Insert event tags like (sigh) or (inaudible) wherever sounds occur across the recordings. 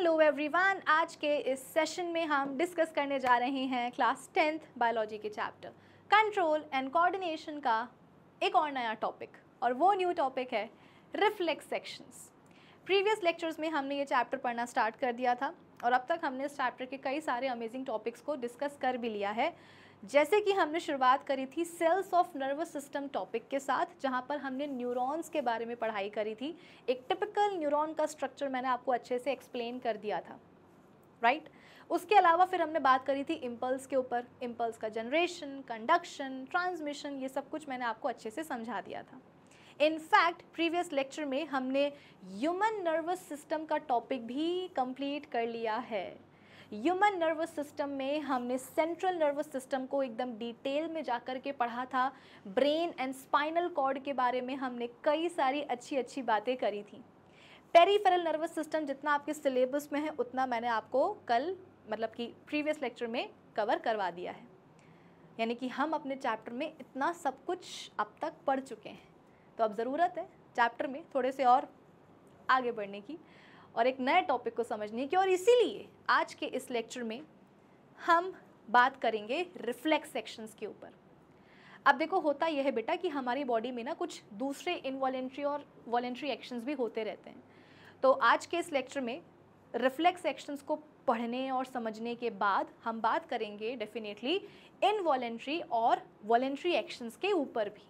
Hello everyone आज के इस सेशन में हम डिस्कस करने जा रहे हैं क्लास टेंथ बायोलॉजी के चैप्टर कंट्रोल एंड कोऑर्डिनेशन का एक और नया टॉपिक और वो न्यू टॉपिक है रिफ्लेक्स सेक्शंस प्रीवियस लेक्चर्स में हमने ये चैप्टर पढ़ना स्टार्ट कर दिया था और अब तक हमने इस चैप्टर के कई सारे अमेजिंग टॉपिक्स को डिस्कस कर भी लिया है जैसे कि हमने शुरुआत करी थी cells of nervous system topic के साथ जहाँ पर हमने न्यूरॉन्स के बारे में पढ़ाई करी थी एक टिपिकल न्यूरॉन का स्ट्रक्चर मैंने आपको अच्छे से एक्सप्लेन कर दिया था राइट right? उसके अलावा फिर हमने बात करी थी इम्पल्स के ऊपर इम्पल्स का जनरेशन कंडक्शन ट्रांसमिशन ये सब कुछ मैंने आपको अच्छे से समझा दिया था इनफैक्ट प्रीवियस लेक्चर में हमने ह्यूमन नर्वस सिस्टम का टॉपिक भी कंप्लीट कर लिया है ह्यूमन नर्वस सिस्टम में हमने सेंट्रल नर्वस सिस्टम को एकदम डिटेल में जा कर के पढ़ा था ब्रेन एंड स्पाइनल कॉर्ड के बारे में हमने कई सारी अच्छी अच्छी बातें करी थी पेरीफेरल नर्वस सिस्टम जितना आपके सिलेबस में है उतना मैंने आपको कल मतलब कि प्रीवियस लेक्चर में कवर करवा दिया है यानी कि हम अपने चैप्टर में इतना सब कुछ अब तक पढ़ चुके हैं तो अब ज़रूरत है चैप्टर में थोड़े से और आगे बढ़ने की और एक नए टॉपिक को समझने की और इसीलिए आज के इस लेक्चर में हम बात करेंगे रिफ्लेक्स सेक्शंस के ऊपर अब देखो होता यह है बेटा कि हमारी बॉडी में ना कुछ दूसरे इनवॉलेंट्री और वॉलेंट्री एक्शंस भी होते रहते हैं तो आज के इस लेक्चर में रिफ्लेक्स एक्शंस को पढ़ने और समझने के बाद हम बात करेंगे डेफिनेटली इनवॉलेंट्री और वॉलेंट्री एक्शंस के ऊपर भी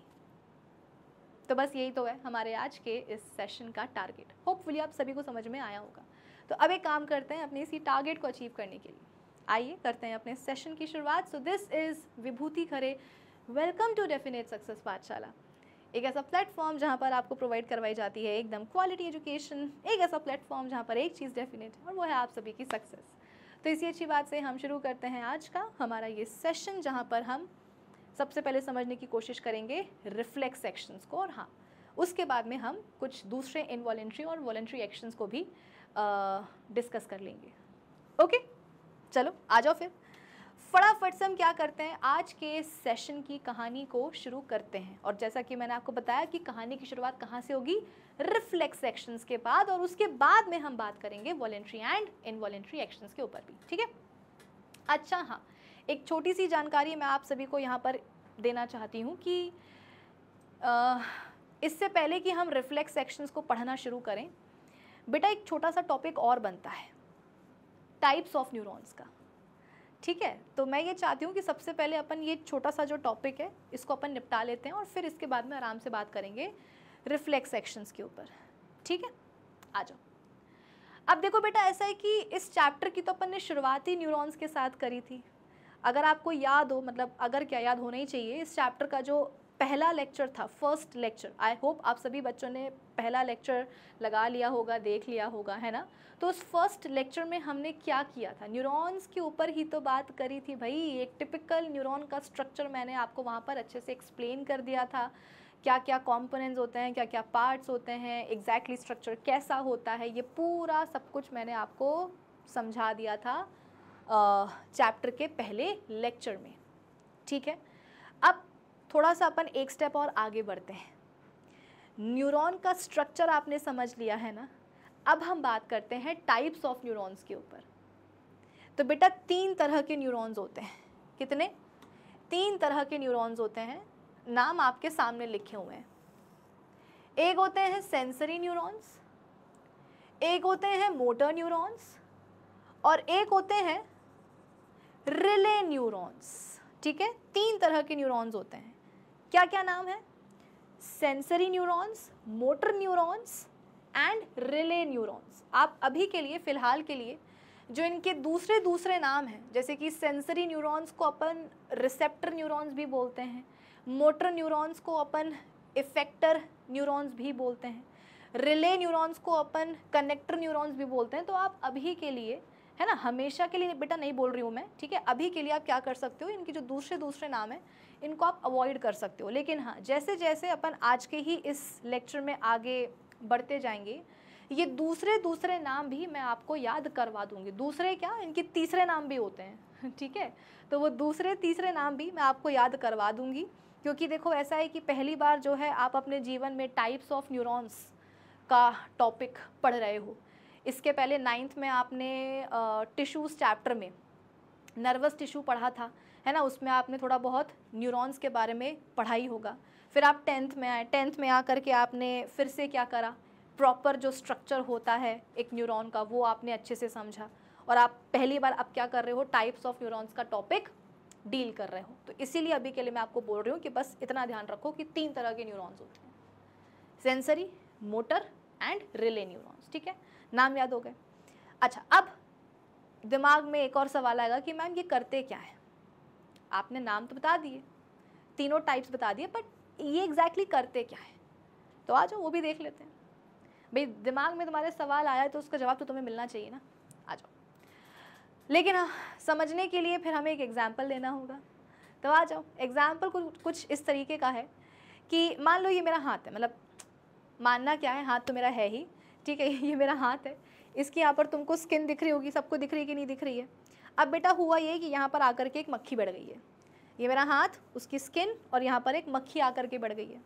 तो बस यही तो है हमारे आज के इस सेशन का टारगेट होपफुली आप सभी को समझ में आया होगा तो अब एक काम करते हैं अपने इसी टारगेट को अचीव करने के लिए आइए करते हैं अपने सेशन की शुरुआत so this is Vibhuti Khare welcome to Definite success Pathshala एक ऐसा प्लेटफॉर्म जहाँ पर आपको प्रोवाइड करवाई जाती है एकदम क्वालिटी एजुकेशन एक ऐसा प्लेटफॉर्म जहाँ पर एक चीज़ डेफिनेट है और वो है आप सभी की सक्सेस तो इसी अच्छी बात से हम शुरू करते हैं आज का हमारा ये सेशन जहाँ पर हम सबसे पहले समझने की कोशिश करेंगे रिफ्लेक्स एक्शंस को और हाँ उसके बाद में हम कुछ दूसरे इनवॉलेंट्री और वॉलेंट्री एक्शंस को भी डिस्कस कर लेंगे ओके चलो आ जाओ फिर फटाफट से हम क्या करते हैं आज के सेशन की कहानी को शुरू करते हैं और जैसा कि मैंने आपको बताया कि कहानी की शुरुआत कहाँ से होगी रिफ्लेक्स एक्शंस के बाद और उसके बाद में हम बात करेंगे वॉलेंट्री एंड इनवॉलेंट्री एक्शंस के ऊपर भी ठीक है अच्छा हाँ एक छोटी सी जानकारी मैं आप सभी को यहाँ पर देना चाहती हूँ कि इससे पहले कि हम रिफ्लेक्स एक्शंस को पढ़ना शुरू करें बेटा एक छोटा सा टॉपिक और बनता है टाइप्स ऑफ न्यूरॉन्स का ठीक है तो मैं ये चाहती हूँ कि सबसे पहले अपन ये छोटा सा जो टॉपिक है इसको अपन निपटा लेते हैं और फिर इसके बाद में आराम से बात करेंगे रिफ्लेक्स एक्शंस के ऊपर ठीक है आ जाओ अब देखो बेटा ऐसा है कि इस चैप्टर की तो अपन ने शुरुआत ही न्यूरॉन्स के साथ करी थी अगर आपको याद हो मतलब अगर क्या याद होना ही चाहिए इस चैप्टर का जो पहला लेक्चर था फर्स्ट लेक्चर आई होप आप सभी बच्चों ने पहला लेक्चर लगा लिया होगा देख लिया होगा है ना तो उस फर्स्ट लेक्चर में हमने क्या किया था न्यूरॉन्स के ऊपर ही तो बात करी थी भाई एक टिपिकल न्यूरॉन का स्ट्रक्चर मैंने आपको वहाँ पर अच्छे से एक्सप्लेन कर दिया था क्या क्या कॉम्पोनेंट्स होते हैं क्या क्या पार्ट्स होते हैं एग्जैक्टली स्ट्रक्चर कैसा होता है ये पूरा सब कुछ मैंने आपको समझा दिया था चैप्टर के पहले लेक्चर में ठीक है अब थोड़ा सा अपन एक स्टेप और आगे बढ़ते हैं न्यूरॉन का स्ट्रक्चर आपने समझ लिया है ना अब हम बात करते हैं टाइप्स ऑफ न्यूरॉन्स के ऊपर तो बेटा तीन तरह के न्यूरॉन्स होते हैं कितने तीन तरह के न्यूरॉन्स होते हैं नाम आपके सामने लिखे हुए हैं एक होते हैं सेंसरी न्यूरॉन्स एक होते हैं मोटर न्यूरॉन्स और एक होते हैं रिले न्यूरॉन्स ठीक है तीन तरह के न्यूरॉन्स होते हैं क्या क्या नाम है sensory neurons motor neurons and relay neurons आप अभी के लिए फ़िलहाल के लिए जो इनके दूसरे दूसरे नाम हैं जैसे कि सेंसरी न्यूरॉन्स को अपन रिसेप्टर न्यूरॉन्स भी बोलते हैं मोटर न्यूरॉन्स को अपन इफेक्टर न्यूरॉन्स भी बोलते हैं रिले न्यूरॉन्स को अपन कनेक्टर न्यूरॉन्स भी बोलते हैं तो आप अभी के लिए है ना हमेशा के लिए बेटा नहीं बोल रही हूँ मैं ठीक है अभी के लिए आप क्या कर सकते हो इनके जो दूसरे दूसरे नाम हैं इनको आप अवॉइड कर सकते हो लेकिन हाँ जैसे जैसे अपन आज के ही इस लेक्चर में आगे बढ़ते जाएंगे ये दूसरे दूसरे नाम भी मैं आपको याद करवा दूंगी दूसरे क्या इनके तीसरे नाम भी होते हैं (laughs) ठीक है तो वो दूसरे तीसरे नाम भी मैं आपको याद करवा दूंगी क्योंकि देखो ऐसा है कि पहली बार जो है आप अपने जीवन में टाइप्स ऑफ न्यूरॉन्स का टॉपिक पढ़ रहे हो इसके पहले नाइन्थ में आपने टिश्यूज़ चैप्टर में नर्वस टिश्यू पढ़ा था है ना उसमें आपने थोड़ा बहुत न्यूरॉन्स के बारे में पढ़ाई होगा फिर आप टेंथ में आए टेंथ में आकर के आपने फिर से क्या करा प्रॉपर जो स्ट्रक्चर होता है एक न्यूरॉन का वो आपने अच्छे से समझा और आप पहली बार अब क्या कर रहे हो टाइप्स ऑफ न्यूरॉन्स का टॉपिक डील कर रहे हो तो इसीलिए अभी के लिए मैं आपको बोल रही हूँ कि बस इतना ध्यान रखो कि तीन तरह के न्यूरॉन्स होते हैं sensory motor and relay neurons ठीक है नाम याद हो गए अच्छा अब दिमाग में एक और सवाल आएगा कि मैम ये करते क्या है आपने नाम तो बता दिए तीनों टाइप्स बता दिए बट ये एग्जैक्टली exactly करते क्या है तो आ जाओ वो भी देख लेते हैं भाई दिमाग में तुम्हारे सवाल आया तो उसका जवाब तो तुम्हें मिलना चाहिए ना आ जाओ लेकिन हाँ समझने के लिए फिर हमें एक एग्ज़ाम्पल लेना होगा तो आ जाओ एग्ज़ाम्पल कुछ इस तरीके का है कि मान लो ये मेरा हाथ है मतलब मानना क्या है हाथ तो मेरा है ही ठीक है (laughs) ये मेरा हाथ है इसकी यहाँ पर तुमको स्किन दिख रही होगी सबको दिख रही है कि नहीं दिख रही है अब बेटा हुआ ये कि यहाँ पर आकर के एक मक्खी बढ़ गई है ये मेरा हाथ उसकी स्किन और यहाँ पर एक मक्खी आकर के बढ़ गई है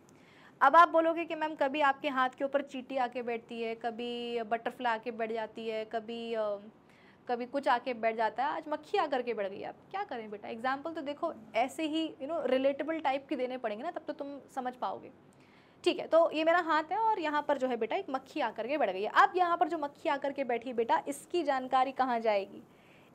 अब आप बोलोगे कि मैम कभी आपके हाथ के ऊपर चीटी आके बैठती है कभी बटरफ्लाई आके बैठ जाती है कभी कभी कुछ आके बैठ जाता है आज मक्खी आकर के बढ़ गई आप क्या करें बेटा एग्जाम्पल तो देखो ऐसे ही यू नो रिलेटेबल टाइप के देने पड़ेंगे ना तब तो तुम समझ पाओगे ठीक है तो ये मेरा हाथ है और यहाँ पर जो है बेटा एक मक्खी आकर के बैठ गई है अब यहाँ पर जो मक्खी आकर के बैठी बेटा इसकी जानकारी कहाँ जाएगी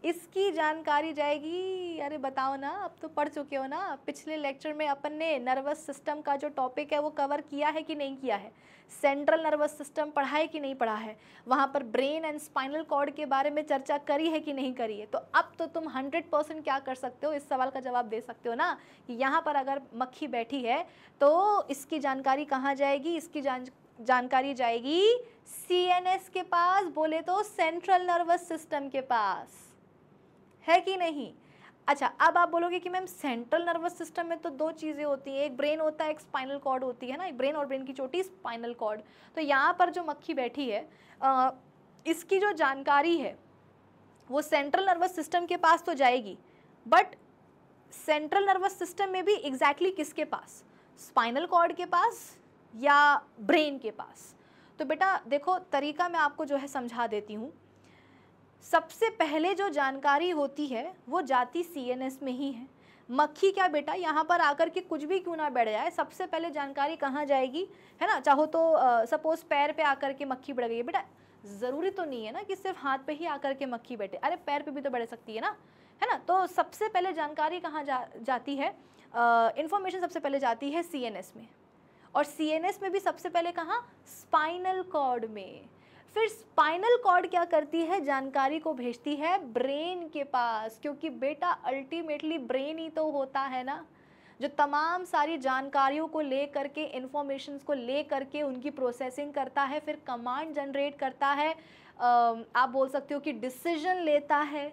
इसकी जानकारी जाएगी अरे बताओ ना अब तो पढ़ चुके हो ना पिछले लेक्चर में अपन ने नर्वस सिस्टम का जो टॉपिक है वो कवर किया है कि नहीं किया है सेंट्रल नर्वस सिस्टम पढ़ा है कि नहीं पढ़ा है वहाँ पर ब्रेन एंड स्पाइनल कॉर्ड के बारे में चर्चा करी है कि नहीं करी है तो अब तो तुम हंड्रेड परसेंट क्या कर सकते हो इस सवाल का जवाब दे सकते हो ना कि यहाँ पर अगर मक्खी बैठी है तो इसकी जानकारी कहाँ जाएगी इसकी जान जानकारी जाएगी सी के पास बोले तो सेंट्रल नर्वस सिस्टम के पास है कि नहीं अच्छा अब आप बोलोगे कि मैम सेंट्रल नर्वस सिस्टम में तो दो चीज़ें होती हैं एक ब्रेन होता है एक स्पाइनल कॉर्ड होती है ना ब्रेन और ब्रेन की चोटी स्पाइनल कॉर्ड तो यहाँ पर जो मक्खी बैठी है आ, इसकी जो जानकारी है वो सेंट्रल नर्वस सिस्टम के पास तो जाएगी बट सेंट्रल नर्वस सिस्टम में भी एग्जैक्टली exactly किसके पास स्पाइनल कॉर्ड के पास या ब्रेन के पास तो बेटा देखो तरीका मैं आपको जो है समझा देती हूँ सबसे पहले जो जानकारी होती है वो जाती सीएनएस में ही है मक्खी क्या बेटा यहाँ पर आकर के कुछ भी क्यों ना बैठ जाए सबसे पहले जानकारी कहाँ जाएगी है ना चाहो तो सपोज़ पैर पे आकर के मक्खी बढ़ गई है बेटा ज़रूरी तो नहीं है ना कि सिर्फ हाथ पे ही आकर के मक्खी बैठे अरे पैर पे भी तो बैठ सकती है ना है ना तो सबसे पहले जानकारी कहाँ जा जाती है इन्फॉर्मेशन सबसे पहले जाती है सी में और सी में भी सबसे पहले कहाँ स्पाइनल कॉर्ड में फिर स्पाइनल कॉर्ड क्या करती है जानकारी को भेजती है ब्रेन के पास क्योंकि बेटा अल्टीमेटली ब्रेन ही तो होता है ना जो तमाम सारी जानकारियों को ले करके इन्फॉर्मेशन को ले करके उनकी प्रोसेसिंग करता है फिर कमांड जनरेट करता है आप बोल सकते हो कि डिसीजन लेता है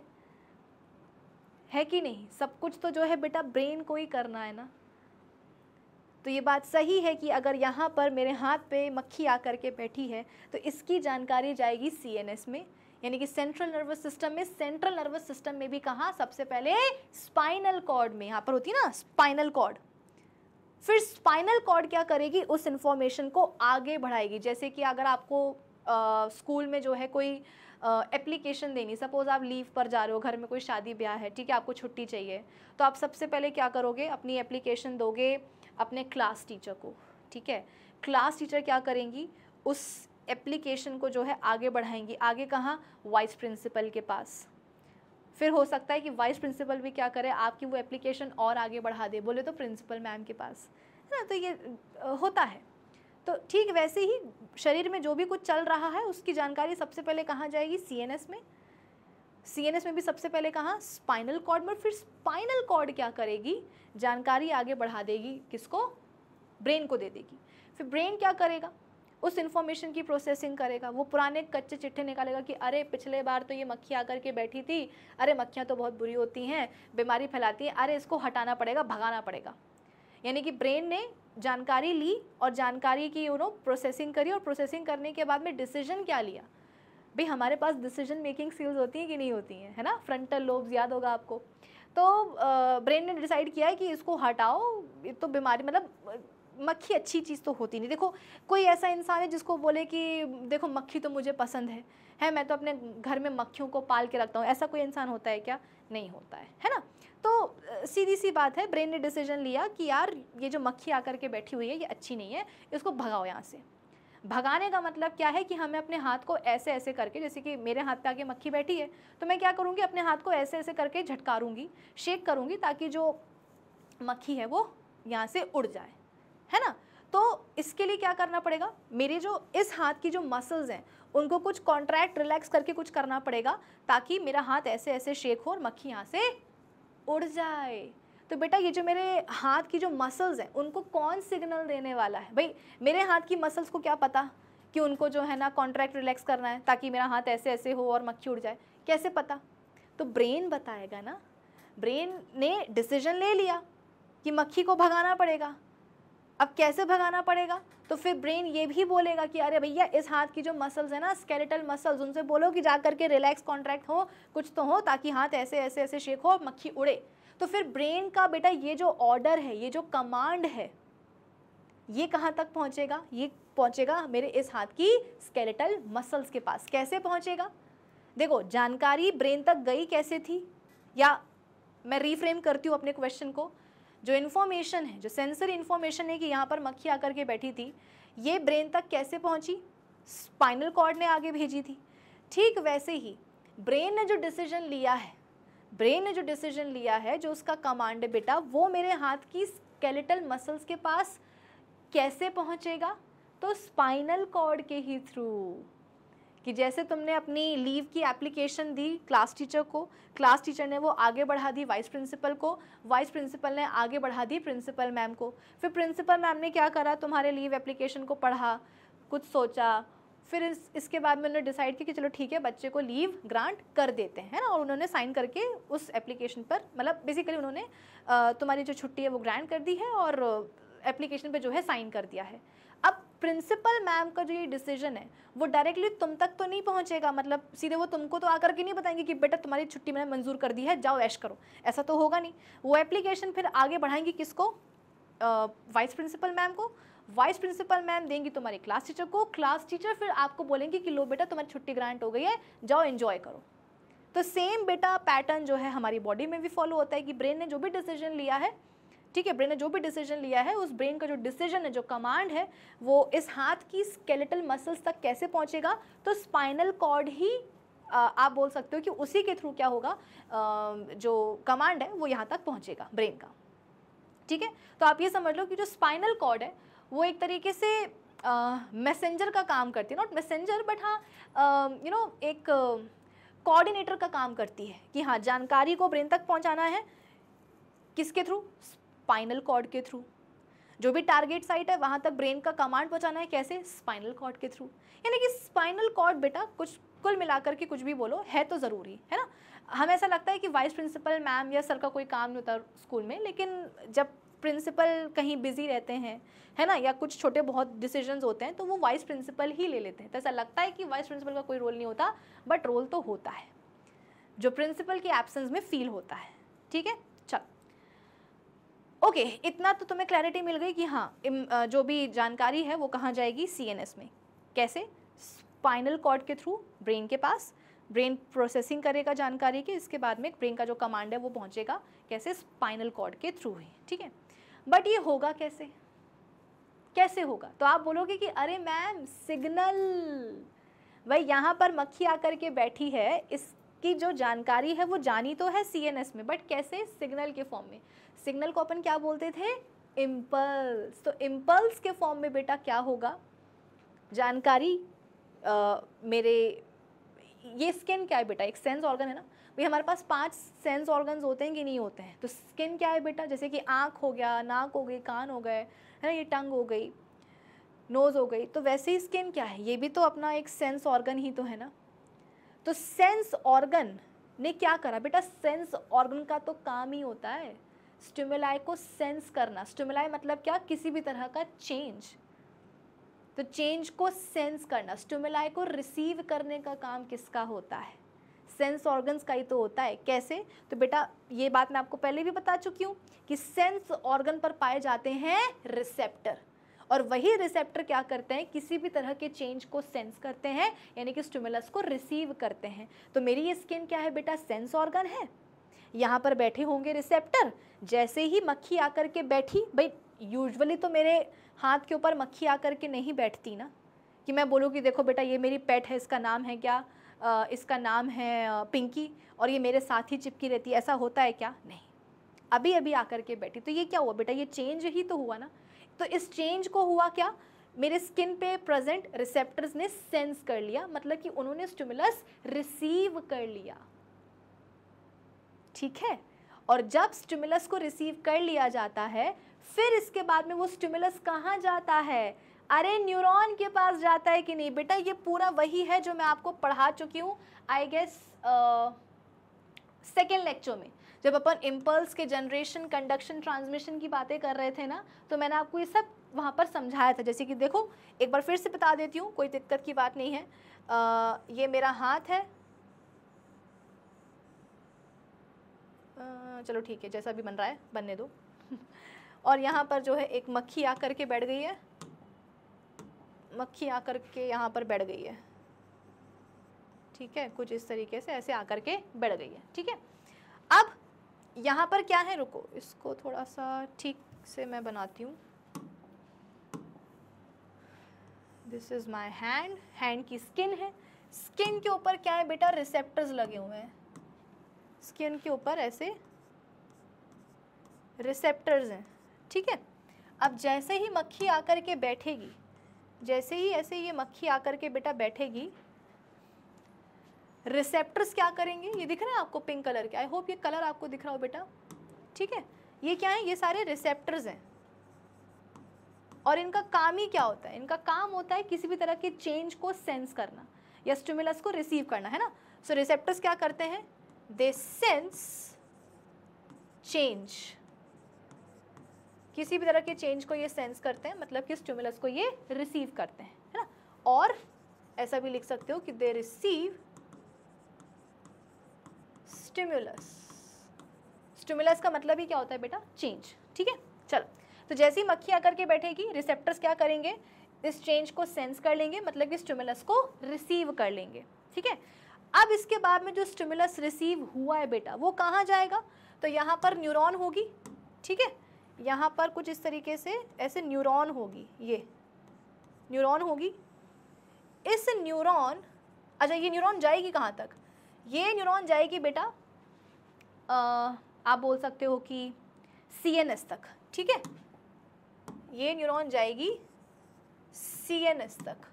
है कि नहीं सब कुछ तो जो है बेटा ब्रेन को ही करना है ना तो ये बात सही है कि अगर यहाँ पर मेरे हाथ पे मक्खी आ करके बैठी है तो इसकी जानकारी जाएगी एस में यानी कि सेंट्रल नर्वस सिस्टम में सेंट्रल नर्वस सिस्टम में भी कहाँ सबसे पहले स्पाइनल कॉर्ड में यहाँ पर होती है ना स्पाइनल कॉर्ड फिर स्पाइनल कॉर्ड क्या करेगी उस इन्फॉर्मेशन को आगे बढ़ाएगी जैसे कि अगर आपको स्कूल में जो है कोई एप्लीकेशन देनी सपोज़ आप लीव पर जा रहे हो घर में कोई शादी ब्याह है ठीक है आपको छुट्टी चाहिए तो आप सबसे पहले क्या करोगे अपनी एप्लीकेशन दोगे अपने क्लास टीचर को ठीक है क्लास टीचर क्या करेंगी उस एप्लीकेशन को जो है आगे बढ़ाएंगी आगे कहाँ वाइस प्रिंसिपल के पास फिर हो सकता है कि वाइस प्रिंसिपल भी क्या करे आपकी वो एप्लीकेशन और आगे बढ़ा दे बोले तो प्रिंसिपल मैम के पास है ना तो ये होता है तो ठीक वैसे ही शरीर में जो भी कुछ चल रहा है उसकी जानकारी सबसे पहले कहाँ जाएगी सी में सीएनएस में भी सबसे पहले कहा स्पाइनल कॉर्ड में फिर स्पाइनल कॉर्ड क्या करेगी जानकारी आगे बढ़ा देगी किसको ब्रेन को दे देगी फिर ब्रेन क्या करेगा उस इन्फॉर्मेशन की प्रोसेसिंग करेगा वो पुराने कच्चे चिट्ठे निकालेगा कि अरे पिछले बार तो ये मक्खी आकर के बैठी थी अरे मक्खियाँ तो बहुत बुरी होती हैं बीमारी फैलाती हैं अरे इसको हटाना पड़ेगा भगाना पड़ेगा यानी कि ब्रेन ने जानकारी ली और जानकारी की यू नो प्रोसेसिंग करी और प्रोसेसिंग करने के बाद में डिसीजन क्या लिया भाई हमारे पास डिसीजन मेकिंग स्किल्स होती हैं कि नहीं होती हैं है ना फ्रंटल लोब्स याद होगा आपको तो ब्रेन ने डिसाइड किया है कि इसको हटाओ तो बीमारी मतलब मक्खी अच्छी चीज़ तो होती नहीं देखो कोई ऐसा इंसान है जिसको बोले कि देखो मक्खी तो मुझे पसंद है है मैं तो अपने घर में मक्खियों को पाल के रखता हूँ ऐसा कोई इंसान होता है क्या नहीं होता है है ना तो सीधी सी बात है ब्रेन ने डिसीजन लिया कि यार ये जो मक्खी आकर के बैठी हुई है ये अच्छी नहीं है इसको भगाओ यहाँ से भगाने का मतलब क्या है कि हमें अपने हाथ को ऐसे ऐसे करके जैसे कि मेरे हाथ पे आगे मक्खी बैठी है तो मैं क्या करूँगी अपने हाथ को ऐसे ऐसे करके झटकारूँगी शेक करूँगी ताकि जो मक्खी है वो यहाँ से उड़ जाए है ना तो इसके लिए क्या करना पड़ेगा मेरे जो इस हाथ की जो मसल्स हैं उनको कुछ कॉन्ट्रैक्ट रिलैक्स करके कुछ करना पड़ेगा ताकि मेरा हाथ ऐसे ऐसे शेक हो और मक्खी यहाँ से उड़ जाए तो बेटा ये जो मेरे हाथ की जो मसल्स हैं उनको कौन सिग्नल देने वाला है भाई मेरे हाथ की मसल्स को क्या पता कि उनको जो है ना कॉन्ट्रैक्ट रिलैक्स करना है ताकि मेरा हाथ ऐसे ऐसे हो और मक्खी उड़ जाए कैसे पता तो ब्रेन बताएगा ना ब्रेन ने डिसीजन ले लिया कि मक्खी को भगाना पड़ेगा अब कैसे भगाना पड़ेगा तो फिर ब्रेन ये भी बोलेगा कि अरे भैया इस हाथ की जो मसल्स है ना स्केलेटल मसल्स उनसे बोलो कि जा करके रिलैक्स कॉन्ट्रैक्ट हो कुछ तो हो ताकि हाथ ऐसे ऐसे ऐसे शेक हो मक्खी उड़े तो फिर ब्रेन का बेटा ये जो ऑर्डर है ये जो कमांड है ये कहाँ तक पहुँचेगा ये पहुँचेगा मेरे इस हाथ की स्केलेटल मसल्स के पास कैसे पहुँचेगा देखो जानकारी ब्रेन तक गई कैसे थी या मैं रीफ्रेम करती हूँ अपने क्वेश्चन को जो इन्फॉर्मेशन है जो सेंसरी इन्फॉर्मेशन है कि यहाँ पर मक्खी आकर के बैठी थी ये ब्रेन तक कैसे पहुँची स्पाइनल कॉर्ड ने आगे भेजी थी ठीक वैसे ही ब्रेन ने जो डिसीजन लिया है ब्रेन ने जो डिसीजन लिया है जो उसका कमांड है बेटा वो मेरे हाथ की स्केलेटल मसल्स के पास कैसे पहुंचेगा तो स्पाइनल कॉर्ड के ही थ्रू कि जैसे तुमने अपनी लीव की एप्लीकेशन दी क्लास टीचर को क्लास टीचर ने वो आगे बढ़ा दी वाइस प्रिंसिपल को वाइस प्रिंसिपल ने आगे बढ़ा दी प्रिंसिपल मैम को फिर प्रिंसिपल मैम ने क्या करा तुम्हारे लीव एप्लीकेशन को पढ़ा कुछ सोचा फिर इस इसके बाद में उन्होंने डिसाइड किया कि चलो ठीक है बच्चे को लीव ग्रांट कर देते हैं ना और उन्होंने साइन करके उस एप्लीकेशन पर मतलब बेसिकली उन्होंने तुम्हारी जो छुट्टी है वो ग्रांट कर दी है और एप्लीकेशन पर जो है साइन कर दिया है अब प्रिंसिपल मैम का जो ये डिसीजन है वो डायरेक्टली तुम तक तो नहीं पहुंचेगा मतलब सीधे वो तुमको तो आकर के नहीं बताएंगे कि बेटा तुम्हारी छुट्टी मैंने मंजूर कर दी है जाओ ऐश करो ऐसा तो होगा नहीं वो एप्लीकेशन फिर आगे बढ़ाएंगे किसको वाइस प्रिंसिपल मैम को वाइस प्रिंसिपल मैम देंगी तुम्हारी क्लास टीचर को क्लास टीचर फिर आपको बोलेंगे कि लो बेटा तुम्हारी छुट्टी ग्रांट हो गई है जाओ इन्जॉय करो तो सेम बेटा पैटर्न जो है हमारी बॉडी में भी फॉलो होता है कि ब्रेन ने जो भी डिसीजन लिया है ठीक है ब्रेन ने जो भी डिसीजन लिया है उस ब्रेन का जो डिसीजन है जो कमांड है वो इस हाथ की स्केलेटल मसल्स तक कैसे पहुंचेगा तो स्पाइनल कॉर्ड ही आप बोल सकते हो कि उसी के थ्रू क्या होगा जो कमांड है वो यहाँ तक पहुँचेगा ब्रेन का ठीक है तो आप ये समझ लो कि जो स्पाइनल कॉर्ड है वो एक तरीके से मैसेंजर uh, का काम करती है नॉट मैसेंजर बट हाँ यू नो एक कोऑर्डिनेटर uh, का काम करती है कि हाँ जानकारी को ब्रेन तक पहुँचाना है किसके थ्रू स्पाइनल कॉर्ड के थ्रू जो भी टारगेट साइट है वहाँ तक ब्रेन का कमांड पहुँचाना है कैसे स्पाइनल कॉर्ड के थ्रू यानी कि स्पाइनल कॉर्ड बेटा कुछ कुल मिलाकर के कुछ भी बोलो है तो ज़रूरी है ना हमें ऐसा लगता है कि वाइस प्रिंसिपल मैम या सर का कोई काम नहीं होता स्कूल में लेकिन जब प्रिंसिपल कहीं बिजी रहते हैं है ना या कुछ छोटे बहुत डिसीजंस होते हैं तो वो वाइस प्रिंसिपल ही ले लेते हैं तो ऐसा लगता है कि वाइस प्रिंसिपल का कोई रोल नहीं होता बट रोल तो होता है जो प्रिंसिपल की एब्सेंस में फील होता है ठीक है चल ओके इतना तो तुम्हें क्लैरिटी मिल गई कि हाँ जो भी जानकारी है वो कहाँ जाएगी सी में कैसे स्पाइनल कॉर्ड के थ्रू ब्रेन के पास ब्रेन प्रोसेसिंग करेगा जानकारी की इसके बाद में ब्रेन का जो कमांड है वो पहुंचेगा कैसे स्पाइनल कॉर्ड के थ्रू ही ठीक है बट ये होगा कैसे कैसे होगा तो आप बोलोगे कि अरे मैम सिग्नल भाई यहाँ पर मक्खी आकर के बैठी है इसकी जो जानकारी है वो जानी तो है सी में बट कैसे सिग्नल के फॉर्म में सिग्नल को अपन क्या बोलते थे इम्पल्स तो इम्पल्स के फॉर्म में बेटा क्या होगा जानकारी आ, मेरे ये स्किन क्या है बेटा एक सेंस ऑर्गन है ना भाई हमारे पास पांच सेंस ऑर्गन्स होते हैं कि नहीं होते हैं तो स्किन क्या है बेटा जैसे कि आँख हो गया नाक हो गई कान हो गए है ना ये टंग हो गई नोज़ हो गई तो वैसे ही स्किन क्या है ये भी तो अपना एक सेंस ऑर्गन ही तो है ना तो सेंस ऑर्गन ने क्या करा बेटा सेंस ऑर्गन का तो काम ही होता है स्टिमुलाई को सेंस करना स्टिमुलाई मतलब क्या किसी भी तरह का चेंज तो चेंज को सेंस करना स्टिमुलाई को रिसीव करने का काम किसका होता है सेंस ऑर्गन्स का ही तो होता है कैसे तो बेटा ये बात मैं आपको पहले भी बता चुकी हूँ कि सेंस ऑर्गन पर पाए जाते हैं रिसेप्टर और वही रिसेप्टर क्या करते हैं किसी भी तरह के चेंज को सेंस करते हैं यानी कि स्टूमुलस को रिसीव करते हैं तो मेरी ये स्किन क्या है बेटा सेंस ऑर्गन है यहाँ पर बैठे होंगे रिसेप्टर जैसे ही मक्खी आकर के बैठी भाई यूजुअली तो मेरे हाथ के ऊपर मक्खी आकर के नहीं बैठती ना कि मैं बोलूँ कि देखो बेटा ये मेरी पेट है इसका नाम है क्या इसका नाम है पिंकी और ये मेरे साथ ही चिपकी रहती है ऐसा होता है क्या नहीं अभी अभी आकर के बैठी तो ये क्या हुआ बेटा ये चेंज ही तो हुआ ना तो इस चेंज को हुआ क्या मेरे स्किन पे प्रेजेंट रिसेप्टर्स ने सेंस कर लिया मतलब कि उन्होंने स्टिमुलस रिसीव कर लिया ठीक है और जब स्टिमुलस को रिसीव कर लिया जाता है फिर इसके बाद में वो स्टिमुलस कहाँ जाता है अरे न्यूरॉन के पास जाता है कि नहीं बेटा ये पूरा वही है जो मैं आपको पढ़ा चुकी हूँ आई गेस सेकेंड लेक्चर में जब अपन इम्पल्स के जनरेशन कंडक्शन ट्रांसमिशन की बातें कर रहे थे ना तो मैंने आपको ये सब वहाँ पर समझाया था जैसे कि देखो एक बार फिर से बता देती हूँ कोई दिक्कत की बात नहीं है आ, ये मेरा हाथ है आ, चलो ठीक है जैसा भी बन रहा है बनने दो (laughs) और यहाँ पर जो है एक मक्खी आकर के बैठ गई है मक्खी आकर के यहाँ पर बैठ गई है ठीक है कुछ इस तरीके से ऐसे आकर के बैठ गई है ठीक है अब यहाँ पर क्या है रुको इसको थोड़ा सा ठीक से मैं बनाती हूँ this is my hand hand की स्किन है स्किन के ऊपर क्या है बेटा रिसेप्टर्स लगे हुए हैं स्किन के ऊपर ऐसे रिसेप्टर्स हैं ठीक है अब जैसे ही मक्खी आकर के बैठेगी जैसे ही ऐसे ये मक्खी आकर के बेटा बैठेगी रिसेप्टर्स क्या करेंगे ये दिख रहे हैं आपको पिंक कलर के आई होप ये कलर आपको दिख रहा हो बेटा ठीक है ये क्या है ये सारे रिसेप्टर्स हैं और इनका काम ही क्या होता है इनका काम होता है किसी भी तरह के चेंज को सेंस करना या स्टिमुलस को रिसीव करना है ना सो so, रिसेप्टर्स क्या करते हैं दे सेंस चेंज किसी भी तरह के चेंज को ये सेंस करते हैं मतलब कि स्टिमुलस को ये रिसीव करते हैं है ना और ऐसा भी लिख सकते हो कि दे रिसीव स्टिमुलस स्टिमुलस का मतलब ही क्या होता है बेटा चेंज ठीक है चलो तो जैसी मक्खी आकर के बैठेगी रिसेप्टर्स क्या करेंगे इस चेंज को सेंस कर लेंगे मतलब कि स्टिमुलस को रिसीव कर लेंगे ठीक है अब इसके बाद में जो स्टिमुलस रिसीव हुआ है बेटा वो कहाँ जाएगा तो यहाँ पर न्यूरॉन होगी ठीक है यहाँ पर कुछ इस तरीके से ऐसे न्यूरॉन होगी ये न्यूरॉन होगी इस न्यूरॉन अच्छा ये न्यूरॉन जाएगी कहाँ तक ये न्यूरॉन जाएगी बेटा आ, आप बोल सकते हो कि सी एन एस तक ठीक है ये न्यूरॉन जाएगी सी एन एस तक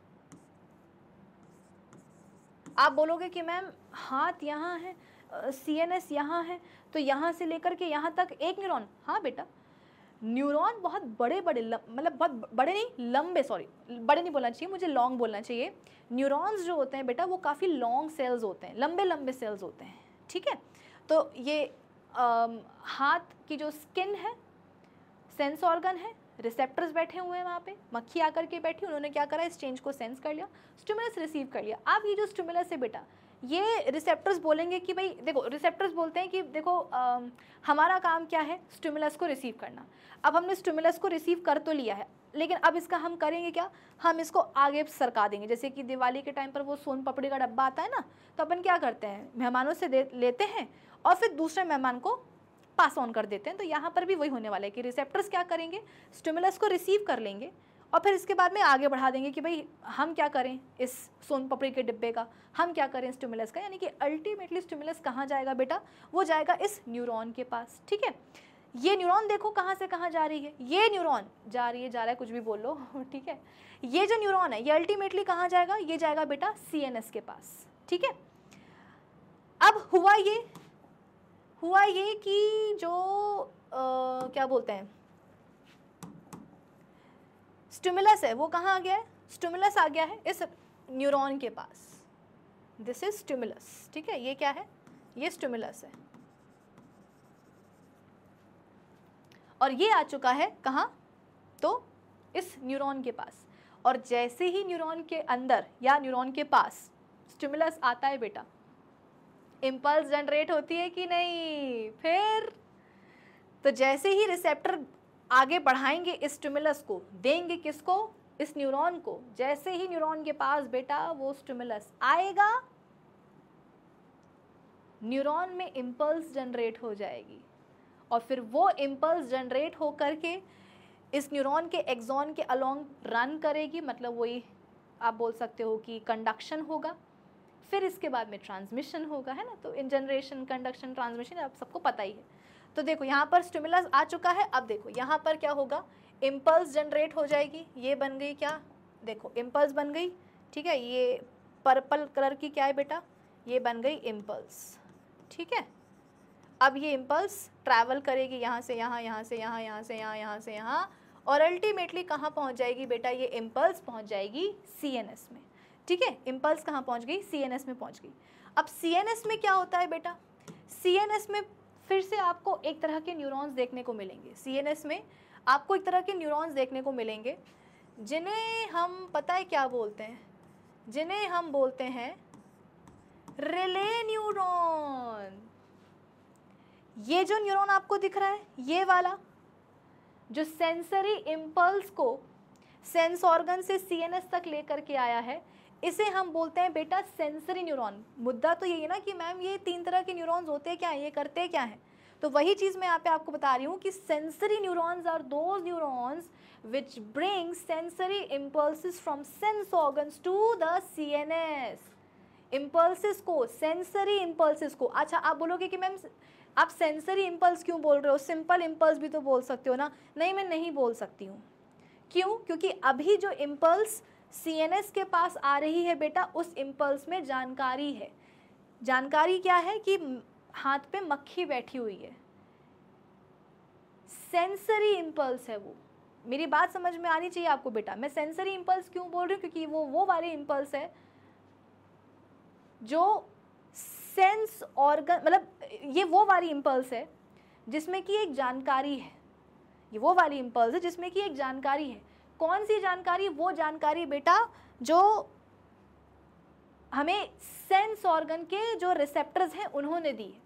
आप बोलोगे कि मैम हाथ यहाँ है सी एन एस यहाँ है तो यहाँ से लेकर के यहाँ तक एक न्यूरॉन हाँ बेटा न्यूरॉन बहुत बड़े बड़े मतलब बहुत बड़े नहीं लंबे सॉरी बड़े नहीं बोलना चाहिए मुझे लॉन्ग बोलना चाहिए न्यूरॉन्स जो होते हैं बेटा वो काफ़ी लॉन्ग सेल्स होते हैं लंबे लंबे सेल्स होते हैं ठीक है तो ये आ, हाथ की जो स्किन है सेंस ऑर्गन है रिसेप्टर्स बैठे हुए हैं वहाँ पे मक्खी आकर के बैठी उन्होंने क्या करा इस चेंज को सेंस कर लिया स्टिमुलस रिसीव कर लिया अब ये जो स्टिमुलस है बेटा ये रिसेप्टर्स बोलेंगे कि भाई देखो रिसेप्टर्स बोलते हैं कि देखो आ, हमारा काम क्या है स्टिमुलस को रिसीव करना अब हमने स्टिमुलस को रिसीव कर तो लिया है लेकिन अब इसका हम करेंगे क्या हम इसको आगे सरका देंगे जैसे कि दिवाली के टाइम पर वो सोन पपड़ी का डब्बा आता है ना तो अपन क्या करते हैं मेहमानों से दे लेते हैं और फिर दूसरे मेहमान को पास ऑन कर देते हैं तो यहाँ पर भी वही होने वाला है कि रिसेप्टर्स क्या करेंगे स्टिमुलस को रिसीव कर लेंगे और फिर इसके बाद में आगे बढ़ा देंगे कि भाई हम क्या करें इस सोन पपड़ी के डिब्बे का हम क्या करें स्टिमुलस का यानी कि अल्टीमेटली स्टिमुलस कहाँ जाएगा बेटा वो जाएगा इस न्यूरॉन के पास ठीक है ये न्यूरॉन देखो कहाँ से कहाँ जा रही है ये न्यूरॉन जा रही है जा रहा है कुछ भी बोल लो (laughs) ठीक है ये जो न्यूरॉन है ये अल्टीमेटली कहाँ जाएगा ये जाएगा बेटा सी के पास ठीक है अब हुआ ये हुआ ये कि जो आ, क्या बोलते हैं स्टिमुलस है वो कहाँ आ गया है स्टिमुलस आ गया है इस न्यूरॉन के पास दिस इज स्टिमुलस ठीक है ये क्या है ये स्टिमुलस है और ये आ चुका है कहाँ तो इस न्यूरॉन के पास और जैसे ही न्यूरॉन के अंदर या न्यूरॉन के पास स्टिमुलस आता है बेटा इम्पल्स जनरेट होती है कि नहीं फिर तो जैसे ही रिसेप्टर आगे बढ़ाएंगे इस स्टिमुलस को देंगे किसको इस न्यूरॉन को जैसे ही न्यूरॉन के पास बेटा वो स्टिमुलस आएगा न्यूरॉन में इम्पल्स जनरेट हो जाएगी और फिर वो इम्पल्स जनरेट हो करके इस न्यूरॉन के एग्जॉन के अलोंग रन करेगी मतलब वही आप बोल सकते हो कि कंडक्शन होगा फिर इसके बाद में ट्रांसमिशन होगा है ना तो इन जनरेशन कंडक्शन ट्रांसमिशन आप सबको पता ही है तो देखो यहाँ पर स्टिमुलस आ चुका है अब देखो यहाँ पर क्या होगा इम्पल्स जनरेट हो जाएगी ये बन गई क्या देखो इम्पल्स बन गई ठीक है ये पर्पल कलर की क्या है बेटा ये बन गई इम्पल्स ठीक है अब ये इम्पल्स ट्रैवल करेगी यहाँ से यहाँ यहाँ से यहाँ यहाँ से यहाँ यहाँ से यहाँ और अल्टीमेटली कहाँ पहुँच जाएगी बेटा ये इम्पल्स पहुँच जाएगी सी में ठीक है इम्पल्स कहाँ पहुँच गई सी में पहुँच गई अब सी में क्या होता है बेटा सी में फिर से आपको एक तरह के न्यूरॉन्स देखने को मिलेंगे एस में आपको एक तरह के न्यूरॉन्स देखने को मिलेंगे जिन्हें हम पता है क्या बोलते हैं जिन्हें हम बोलते हैं रिले न्यूरॉन ये जो न्यूरॉन आपको दिख रहा है ये वाला जो सेंसरी इम्पल्स को सेंस ऑर्गन से सीएनएस तक लेकर के आया है इसे हम बोलते हैं बेटा सेंसरी न्यूरॉन मुद्दा तो यही है ना कि मैम ये तीन तरह के न्यूरॉन्स होते क्या हैं ये करते क्या हैं तो वही चीज़ मैं यहाँ पे आपको बता रही हूँ कि sensory neurons are those neurons which bring sensory impulses from sense organs to the C N S impulses को सेंसरी इम्पल्सिस को अच्छा आप बोलोगे कि मैम आप सेंसरी इम्पल्स क्यों बोल रहे हो सिंपल इम्पल्स भी तो बोल सकते हो ना नहीं मैं नहीं बोल सकती हूँ क्यों क्योंकि अभी जो इम्पल्स सीएनएस के पास आ रही है बेटा उस इम्पल्स में जानकारी है जानकारी क्या है कि हाथ पे मक्खी बैठी हुई है सेंसरी इम्पल्स है वो मेरी बात समझ में आनी चाहिए आपको बेटा मैं सेंसरी इम्पल्स क्यों बोल रही हूँ क्योंकि वो वो वाले इम्पल्स है जो सेंस ऑर्गन मतलब ये वो वाली इम्पल्स है जिसमें कि एक जानकारी है ये वो वाली इम्पल्स है जिसमें कि एक जानकारी है कौन सी जानकारी वो जानकारी बेटा जो हमें सेंस ऑर्गन के जो रिसेप्टर्स हैं उन्होंने दी है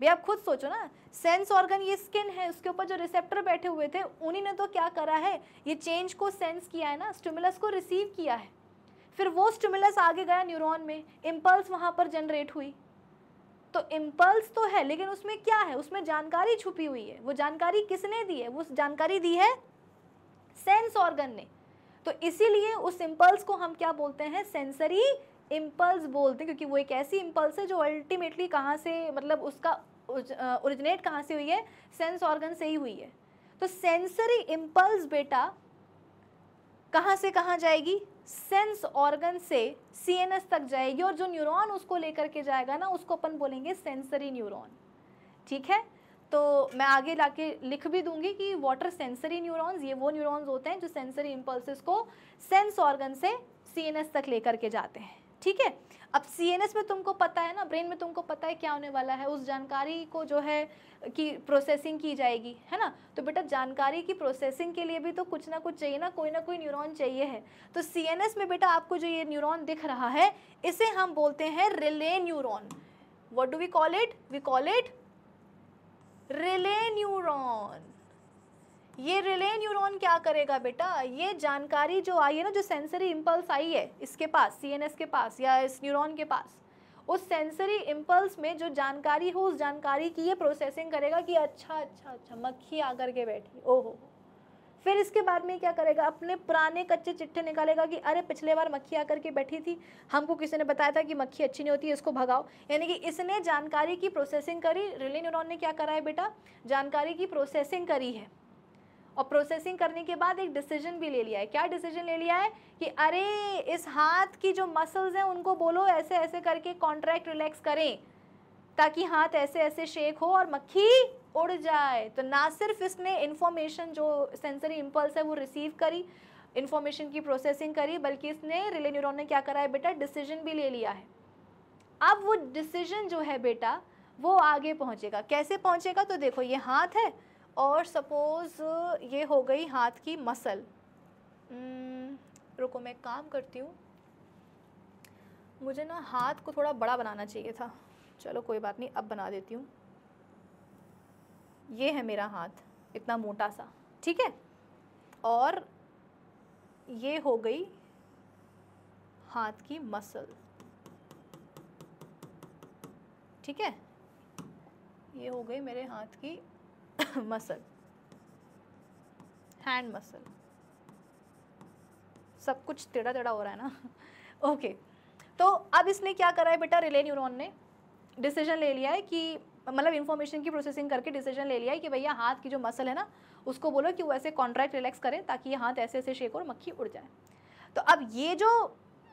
भैया आप खुद सोचो ना सेंस ऑर्गन ये स्किन है उसके ऊपर जो रिसेप्टर बैठे हुए थे उन्हीं ने तो क्या करा है ये चेंज को सेंस किया है ना स्टिमुलस को रिसीव किया है फिर वो स्टिमुलस आगे गया न्यूरॉन में इम्पल्स वहाँ पर जनरेट हुई तो इम्पल्स तो है लेकिन उसमें क्या है उसमें जानकारी छुपी हुई है वो जानकारी किसने दी है वो जानकारी दी है सेंस ऑर्गन ने तो इसीलिए उस इम्पल्स को हम क्या बोलते हैं सेंसरी इम्पल्स बोलते हैं क्योंकि वो एक ऐसी इम्पल्स है जो अल्टीमेटली कहाँ से मतलब उसका ओरिजिनेट कहाँ से हुई है सेंस ऑर्गन से ही हुई है तो सेंसरी इम्पल्स बेटा कहाँ से कहाँ जाएगी सेंस ऑर्गन से सीएनएस तक जाएगी और जो न्यूरॉन उसको लेकर के जाएगा ना उसको अपन बोलेंगे सेंसरी न्यूरॉन ठीक है तो मैं आगे लाके लिख भी दूंगी कि वाटर सेंसरी न्यूरॉन्स ये वो न्यूरॉन्स होते हैं जो सेंसरी इम्पल्स को सेंस ऑर्गन से सी तक लेकर के जाते हैं ठीक है अब सी एन एस में तुमको पता है ना ब्रेन में तुमको पता है क्या होने वाला है उस जानकारी को जो है कि प्रोसेसिंग की जाएगी है ना तो बेटा जानकारी की प्रोसेसिंग के लिए भी तो कुछ ना कुछ चाहिए ना कोई ना कोई न्यूरॉन चाहिए है तो सी एन एस में बेटा आपको जो ये न्यूरॉन दिख रहा है इसे हम बोलते हैं relay neuron what do we call it we call it relay neuron ये रिले न्यूरॉन क्या करेगा बेटा ये जानकारी जो आई है ना जो सेंसरी इम्पल्स आई है इसके पास सीएनएस के पास या इस न्यूरॉन के पास उस सेंसरी इम्पल्स में जो जानकारी हो उस जानकारी की ये प्रोसेसिंग करेगा कि अच्छा अच्छा अच्छा मक्खी आकर के बैठी ओहो फिर इसके बाद में क्या करेगा अपने पुराने कच्चे चिट्ठे निकालेगा कि अरे पिछले बार मक्खी आकर के बैठी थी हमको किसी ने बताया था कि मक्खी अच्छी नहीं होती है इसको भगाओ यानी कि इसने जानकारी की प्रोसेसिंग करी रिले न्यूरॉन ने क्या करा है बेटा जानकारी की प्रोसेसिंग करी है और प्रोसेसिंग करने के बाद एक डिसीजन भी ले लिया है क्या डिसीजन ले लिया है कि अरे इस हाथ की जो मसल्स हैं उनको बोलो ऐसे ऐसे करके कॉन्ट्रैक्ट रिलैक्स करें ताकि हाथ ऐसे ऐसे शेक हो और मक्खी उड़ जाए तो ना सिर्फ इसने इन्फॉर्मेशन जो सेंसरी इम्पल्स है वो रिसीव करी इन्फॉर्मेशन की प्रोसेसिंग करी बल्कि इसने रिले न्यूरॉन ने क्या करा है बेटा डिसीजन भी ले लिया है अब वो डिसीजन जो है बेटा वो आगे पहुँचेगा कैसे पहुँचेगा तो देखो ये हाथ है और सपोज़ ये हो गई हाथ की मसल hmm, रुको मैं काम करती हूँ मुझे ना हाथ को थोड़ा बड़ा बनाना चाहिए था चलो कोई बात नहीं अब बना देती हूँ ये है मेरा हाथ इतना मोटा सा ठीक है और ये हो गई हाथ की मसल ठीक है ये हो गई मेरे हाथ की (coughs) मसल हैंड मसल सब कुछ टेढ़ा टेढ़ा हो रहा है ना ओके (laughs) okay. तो अब इसने क्या करा है बेटा रिले न्यूरॉन ने डिसीजन ले लिया है कि मतलब इन्फॉर्मेशन की प्रोसेसिंग करके डिसीजन ले लिया है कि भैया हाथ की जो मसल है ना उसको बोलो कि वो ऐसे कॉन्ट्रैक्ट रिलैक्स करें ताकि ये हाथ ऐसे ऐसे शेक और मक्खी उड़ जाए तो अब ये जो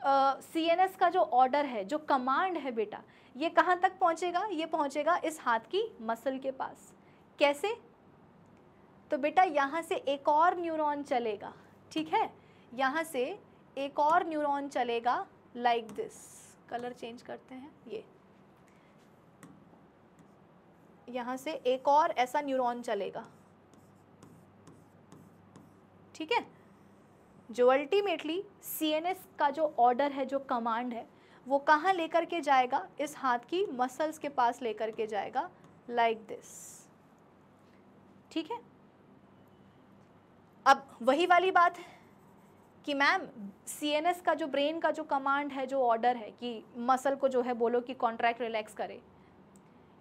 सी एन एस का जो ऑर्डर है जो कमांड है बेटा ये कहाँ तक पहुँचेगा ये पहुँचेगा इस हाथ की मसल के पास कैसे तो बेटा यहाँ से एक और न्यूरॉन चलेगा ठीक है यहाँ से एक और न्यूरॉन चलेगा like like this colour change करते हैं ये यहाँ से एक और ऐसा न्यूरॉन चलेगा ठीक है जो अल्टीमेटली सीएनएस का जो ऑर्डर है जो कमांड है वो कहाँ लेकर के जाएगा इस हाथ की मसल्स के पास लेकर के जाएगा लाइक like दिस ठीक है अब वही वाली बात है कि मैम सीएनएस का जो ब्रेन का जो कमांड है जो ऑर्डर है कि मसल को जो है बोलो कि कॉन्ट्रैक्ट रिलैक्स करे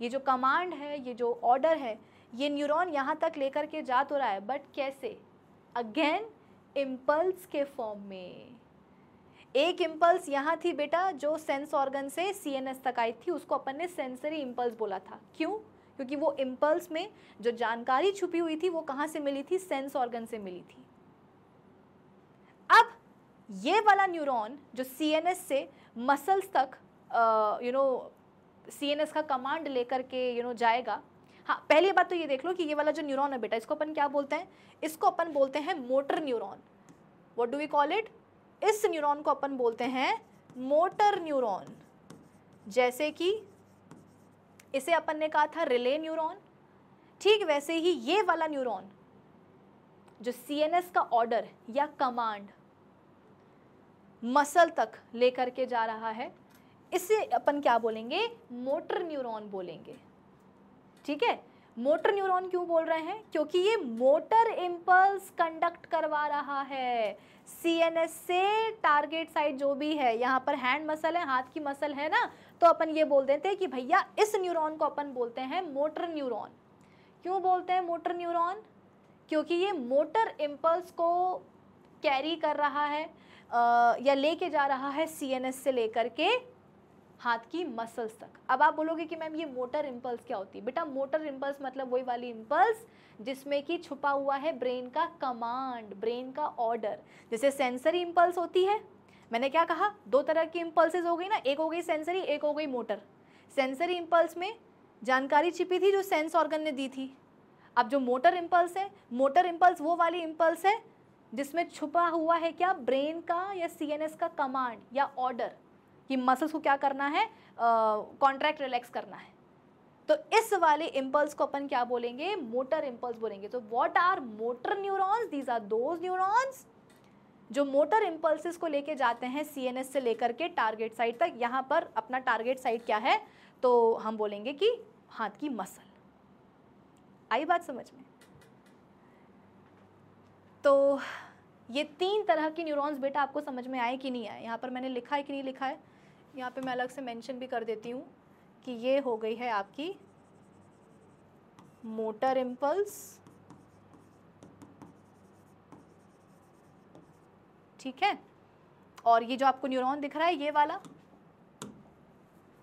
ये जो कमांड है ये जो ऑर्डर है ये न्यूरॉन यहाँ तक लेकर के जा तो रहा है बट कैसे अगेन इम्पल्स के फॉर्म में एक इम्पल्स यहाँ थी बेटा जो सेंस ऑर्गन से एस तक आई थी उसको अपन ने सेंसरी इम्पल्स बोला था क्यों क्योंकि वो इम्पल्स में जो जानकारी छुपी हुई थी वो कहाँ से मिली थी सेंस ऑर्गन से मिली थी अब ये वाला न्यूरॉन जो एस से मसल्स तक यू नो सीएनएस का कमांड लेकर के यू नो जाएगा हाँ पहली बात तो ये देख लो कि ये वाला जो न्यूरॉन है बेटा इसको अपन क्या बोलते हैं इसको अपन बोलते हैं motor neuron what do we call it इस न्यूरॉन को अपन बोलते हैं मोटर न्यूरॉन जैसे कि इसे अपन ने कहा था रिले न्यूरोन ठीक वैसे ही ये वाला न्यूरोन जो सी का ऑर्डर या कमांड मसल तक लेकर के जा रहा है इसे अपन क्या बोलेंगे मोटर न्यूरॉन बोलेंगे ठीक है मोटर न्यूरॉन क्यों बोल रहे हैं क्योंकि ये मोटर इम्पल्स कंडक्ट करवा रहा है सीएनएस से टारगेट साइड जो भी है यहाँ पर हैंड मसल है हाथ की मसल है ना तो अपन ये बोल देते हैं कि भैया इस न्यूरॉन को अपन बोलते हैं मोटर न्यूरॉन क्यों बोलते हैं मोटर न्यूरॉन क्योंकि ये मोटर इम्पल्स को कैरी कर रहा है आ, या लेके जा रहा है एस से लेकर के हाथ की मसल्स तक अब आप बोलोगे कि मैम ये मोटर इम्पल्स क्या होती है बेटा मोटर इम्पल्स मतलब वही वाली इम्पल्स जिसमें कि छुपा हुआ है ब्रेन का कमांड ब्रेन का ऑर्डर जैसे सेंसरी इम्पल्स होती है मैंने क्या कहा दो तरह की इम्पल्सेज हो गई ना एक हो गई सेंसरी एक हो गई मोटर सेंसरी इम्पल्स में जानकारी छिपी थी जो सेंस ऑर्गन ने दी थी अब जो मोटर इम्पल्स है मोटर इम्पल्स वो वाली इम्पल्स है जिसमें छुपा हुआ है क्या ब्रेन का या सीएनएस का कमांड या ऑर्डर कि मसल्स को क्या करना है कॉन्ट्रैक्ट रिलैक्स करना है तो इस वाले इम्पल्स को अपन क्या बोलेंगे मोटर इम्पल्स बोलेंगे तो what are motor neurons these are those neurons जो मोटर इम्पल्सिस को लेके जाते हैं सीएनएस से लेकर के टारगेट साइट तक यहाँ पर अपना टारगेट साइट क्या है तो हम बोलेंगे कि हाथ की मसल आई बात समझ में तो ये तीन तरह की न्यूरॉन्स बेटा आपको समझ में आए कि नहीं आए यहाँ पर मैंने लिखा है कि नहीं लिखा है यहाँ पे मैं अलग से मेंशन भी कर देती हूँ कि ये हो गई है आपकी मोटर इम्पल्स ठीक है और ये जो आपको न्यूरॉन दिख रहा है ये वाला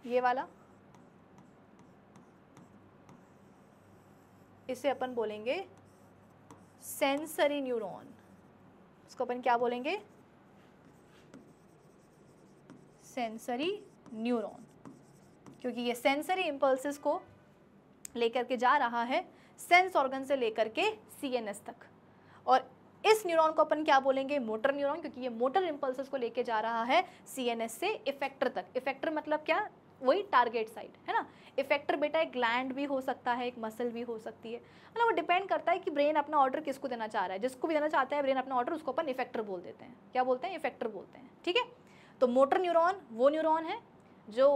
ये वाला इसे अपन बोलेंगे सेंसरी न्यूरॉन इसको अपन क्या बोलेंगे सेंसरी न्यूरॉन क्योंकि ये सेंसरी इम्पल्सिस को लेकर के जा रहा है सेंस ऑर्गन से लेकर के सीएनएस तक और इस न्यूरॉन को अपन क्या बोलेंगे मोटर न्यूरॉन क्योंकि ये मोटर इम्पल्सेस को लेकर जा रहा है सीएनएस से इफेक्टर तक इफेक्टर मतलब क्या वही टारगेट साइड है ना इफेक्टर बेटा एक ग्लैंड भी हो सकता है एक मसल भी हो सकती है मतलब वो डिपेंड करता है कि ब्रेन अपना ऑर्डर किसको देना चाह रहा है जिसको भी देना चाहता है ब्रेन अपना ऑर्डर उसको अपन इफेक्टर बोल देते हैं क्या बोलते हैं इफेक्टर बोलते हैं ठीक है तो मोटर न्यूरॉन वो न्यूरॉन है जो